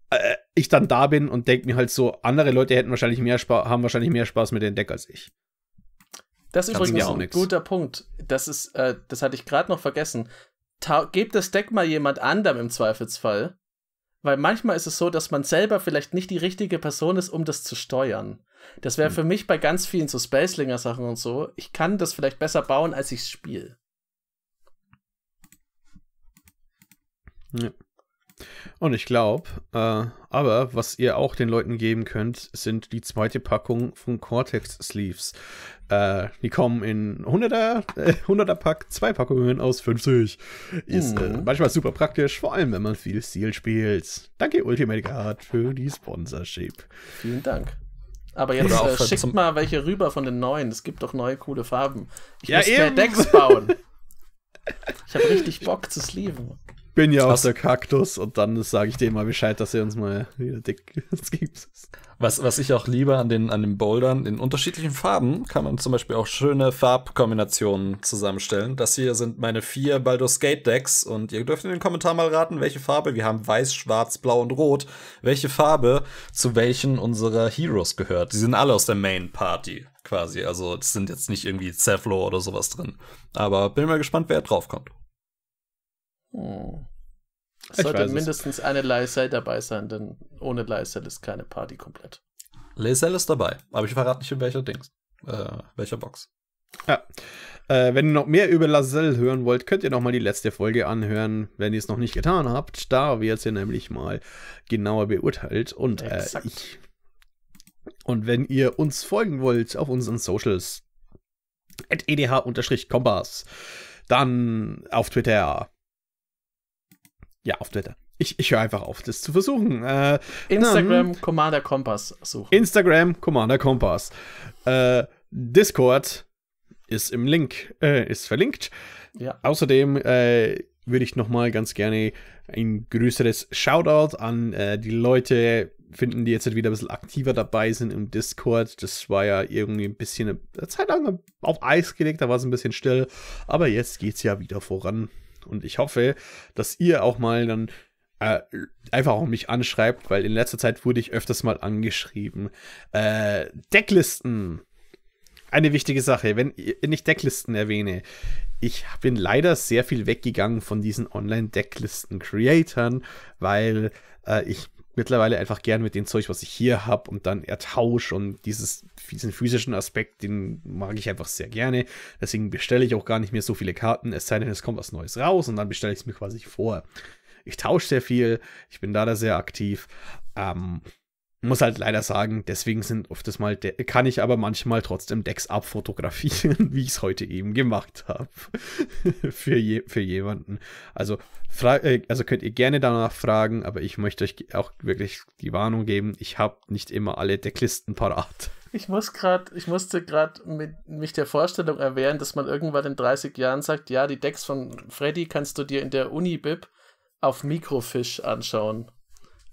S2: äh, ich dann da bin und denke mir halt so, andere Leute hätten wahrscheinlich mehr Spaß, haben wahrscheinlich mehr Spaß mit dem Deck als ich.
S1: Das ist Kann übrigens ein nix. guter Punkt. Das ist, äh, das hatte ich gerade noch vergessen. Ta gebt das Deck mal jemand anderem im Zweifelsfall. Weil manchmal ist es so, dass man selber vielleicht nicht die richtige Person ist, um das zu steuern. Das wäre hm. für mich bei ganz vielen so Spacelinger-Sachen und so. Ich kann das vielleicht besser bauen, als ich es spiele.
S2: Ja. Und ich glaube, äh, aber was ihr auch den Leuten geben könnt, sind die zweite Packung von Cortex Sleeves. Äh, die kommen in 100er, äh, 100er Pack, zwei Packungen aus 50. Ist äh, mhm. manchmal super praktisch, vor allem wenn man viel Stil spielt. Danke Ultimate Guard für die Sponsorship.
S1: Vielen Dank. Aber jetzt äh, schickt mal welche rüber von den neuen. Es gibt doch neue coole Farben. Ich ja, muss eben. mehr Decks bauen. ich habe
S2: richtig Bock zu sleeven bin ja auch der Kaktus und dann sage ich denen mal Bescheid, dass sie uns mal
S3: wieder dick [laughs] ins Was, was ich auch liebe an den, an den Bouldern, in unterschiedlichen Farben kann man zum Beispiel auch schöne Farbkombinationen zusammenstellen. Das hier sind meine vier Baldur's Skate Decks und ihr dürft in den Kommentar mal raten, welche Farbe wir haben. Weiß, Schwarz, Blau und Rot. Welche Farbe zu welchen unserer Heroes gehört. Die sind alle aus der Main Party quasi. Also es sind jetzt nicht irgendwie Zevlo oder sowas drin. Aber bin mal gespannt, wer draufkommt. Hm.
S1: Es sollte mindestens es. eine Lysel dabei sein, denn ohne Lysel ist keine Party komplett.
S3: Lysel ist dabei, aber ich verrate nicht in welcher Dings,
S2: äh, welcher Box. Ja. Äh, wenn ihr noch mehr über Lazelle hören wollt, könnt ihr nochmal die letzte Folge anhören, wenn ihr es noch nicht getan habt. Da wird sie nämlich mal genauer beurteilt. Und, äh, ich, und wenn ihr uns folgen wollt auf unseren Socials, at edh-kompass, dann auf Twitter, ja, auf Twitter. Ich, ich höre einfach auf, das zu versuchen. Äh, Instagram dann, Commander Kompass suchen. Instagram Commander Kompass. Äh, Discord ist im Link, äh, ist verlinkt. Ja. Außerdem äh, würde ich nochmal ganz gerne ein größeres Shoutout an äh, die Leute finden, die jetzt halt wieder ein bisschen aktiver dabei sind im Discord. Das war ja irgendwie ein bisschen eine Zeit lang auf Eis gelegt, da war es ein bisschen still. Aber jetzt geht es ja wieder voran. Und ich hoffe, dass ihr auch mal dann äh, einfach auch mich anschreibt, weil in letzter Zeit wurde ich öfters mal angeschrieben. Äh, Decklisten. Eine wichtige Sache, wenn, wenn ich Decklisten erwähne. Ich bin leider sehr viel weggegangen von diesen Online-Decklisten-Creatern, weil äh, ich mittlerweile einfach gern mit dem Zeug, was ich hier habe und dann ertausche und dieses, diesen physischen Aspekt, den mag ich einfach sehr gerne. Deswegen bestelle ich auch gar nicht mehr so viele Karten, es sei denn, es kommt was Neues raus und dann bestelle ich es mir quasi vor. Ich tausche sehr viel, ich bin da, sehr aktiv. Ähm, muss halt leider sagen, deswegen sind oft das mal, kann ich aber manchmal trotzdem Decks abfotografieren, [laughs] wie ich es heute eben gemacht habe. [laughs] für, je, für jemanden. Also, äh, also könnt ihr gerne danach fragen, aber ich möchte euch auch wirklich die Warnung geben, ich habe nicht immer alle Decklisten parat. [laughs]
S1: Ich muss gerade, ich musste gerade mich der Vorstellung erwehren, dass man irgendwann in 30 Jahren sagt, ja, die Decks von Freddy kannst du dir in der Uni-Bib auf Mikrofisch anschauen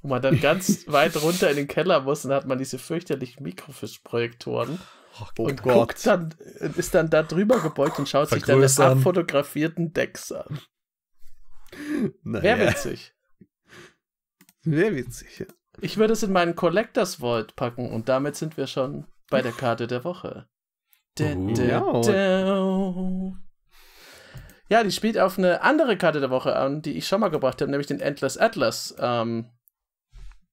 S1: wo man dann ganz [laughs] weit runter in den Keller muss und dann hat man diese fürchterlichen Mikrofischprojektoren. Oh, und Gott. guckt dann, ist dann da drüber gebeugt und schaut sich dann den abfotografierten Decks an.
S2: Naja. Wäre witzig.
S1: Wäre witzig, ja. Ich würde es in meinen Collectors Vault packen und damit sind wir schon bei der Karte der Woche. Du, uh. du, du. Ja, die spielt auf eine andere Karte der Woche an, die ich schon mal gebracht habe, nämlich den Endless Atlas. Ähm,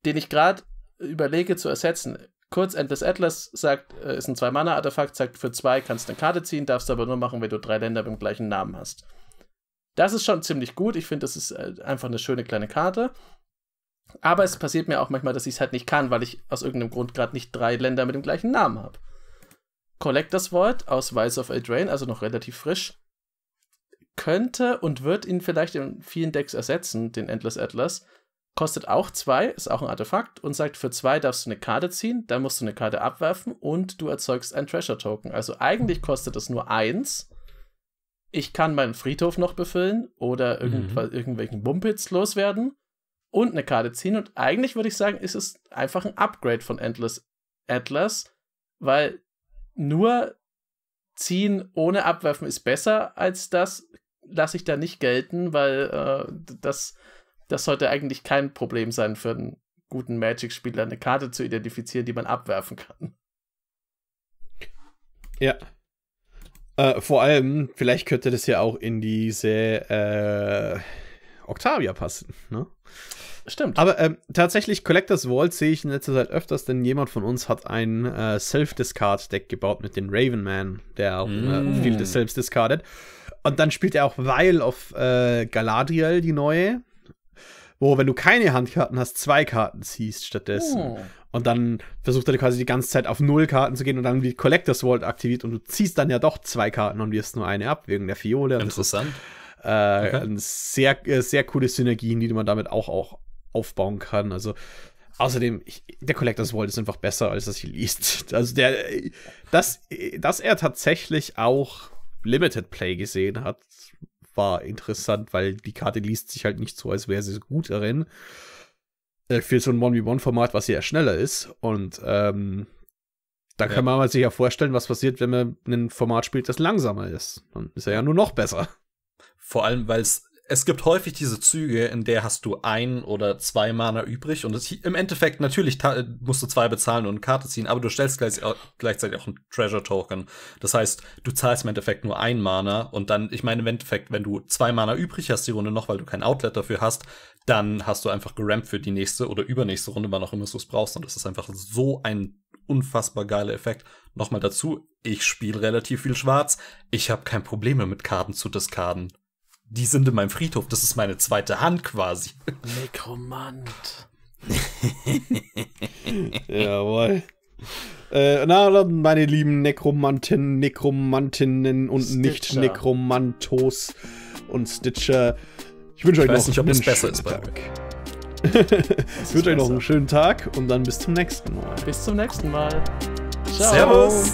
S1: den ich gerade überlege zu ersetzen. Kurz, Endless Atlas sagt, äh, ist ein Zwei-Mana-Artefakt, sagt, für zwei kannst du eine Karte ziehen, darfst aber nur machen, wenn du drei Länder mit dem gleichen Namen hast. Das ist schon ziemlich gut. Ich finde, das ist äh, einfach eine schöne kleine Karte. Aber es passiert mir auch manchmal, dass ich es halt nicht kann, weil ich aus irgendeinem Grund gerade nicht drei Länder mit dem gleichen Namen habe. Collectors Vault aus Wise of Eldraine, also noch relativ frisch, könnte und wird ihn vielleicht in vielen Decks ersetzen, den Endless Atlas, kostet auch zwei, ist auch ein Artefakt und sagt, für zwei darfst du eine Karte ziehen, dann musst du eine Karte abwerfen und du erzeugst ein Treasure-Token. Also eigentlich kostet es nur eins. Ich kann meinen Friedhof noch befüllen oder irgendw mhm. irgendwelchen Bumpits loswerden und eine Karte ziehen. Und eigentlich würde ich sagen, ist es einfach ein Upgrade von Endless Atlas, weil nur ziehen ohne abwerfen ist besser als das. Lasse ich da nicht gelten, weil äh, das das sollte eigentlich kein Problem sein für einen guten Magic-Spieler, eine Karte zu identifizieren, die man abwerfen kann.
S2: Ja. Äh, vor allem, vielleicht könnte das ja auch in diese äh, Octavia passen, ne? Stimmt. Aber ähm, tatsächlich, Collectors Vault sehe ich in letzter Zeit öfters, denn jemand von uns hat ein äh, Self-Discard-Deck gebaut mit dem Raven Man, der auch äh, mm. äh, viel selbst discardet. Und dann spielt er auch Weil auf äh, Galadriel, die neue, wo, wenn du keine Handkarten hast, zwei Karten ziehst stattdessen. Oh. Und dann versucht er quasi die ganze Zeit auf null Karten zu gehen und dann die Collectors Vault aktiviert und du ziehst dann ja doch zwei Karten und wirst nur eine ab, wegen der Fiole. Interessant. Ist, äh, okay. Sehr, äh, sehr coole Synergien, die man damit auch, auch aufbauen kann. Also Außerdem, ich, der Collectors Vault ist einfach besser, als das hier liest. [laughs] Also, der, äh, dass, äh, dass er tatsächlich auch Limited Play gesehen hat, war interessant, weil die Karte liest sich halt nicht so, als wäre sie gut darin. Äh, für so ein 1v1-Format, was ja schneller ist. Und ähm, da ja. kann man sich ja vorstellen, was passiert, wenn
S3: man ein Format spielt, das langsamer ist. Dann ist er ja nur noch besser. Vor allem, weil es es gibt häufig diese Züge, in der hast du ein oder zwei Mana übrig und das, im Endeffekt natürlich musst du zwei bezahlen und eine Karte ziehen, aber du stellst gleich, gleichzeitig auch einen Treasure Token. Das heißt, du zahlst im Endeffekt nur ein Mana und dann, ich meine im Endeffekt, wenn du zwei Mana übrig hast die Runde noch, weil du kein Outlet dafür hast, dann hast du einfach gerampt für die nächste oder übernächste Runde, wann auch immer du es brauchst und das ist einfach so ein unfassbar geiler Effekt. Nochmal dazu, ich spiele relativ viel schwarz, ich habe kein Problem mit Karten zu discarden die sind in meinem Friedhof. Das ist meine zweite Hand quasi.
S1: Nekromant.
S3: [laughs] Jawohl. Äh, na, meine lieben Nekromantinnen,
S2: Nekromantinnen und Nicht-Nekromantos und Stitcher. Ich wünsche euch noch nicht, einen schönen Tag. [laughs] ich wünsche euch noch einen schönen Tag und dann bis zum nächsten Mal. Bis zum nächsten Mal. Ciao. Servus.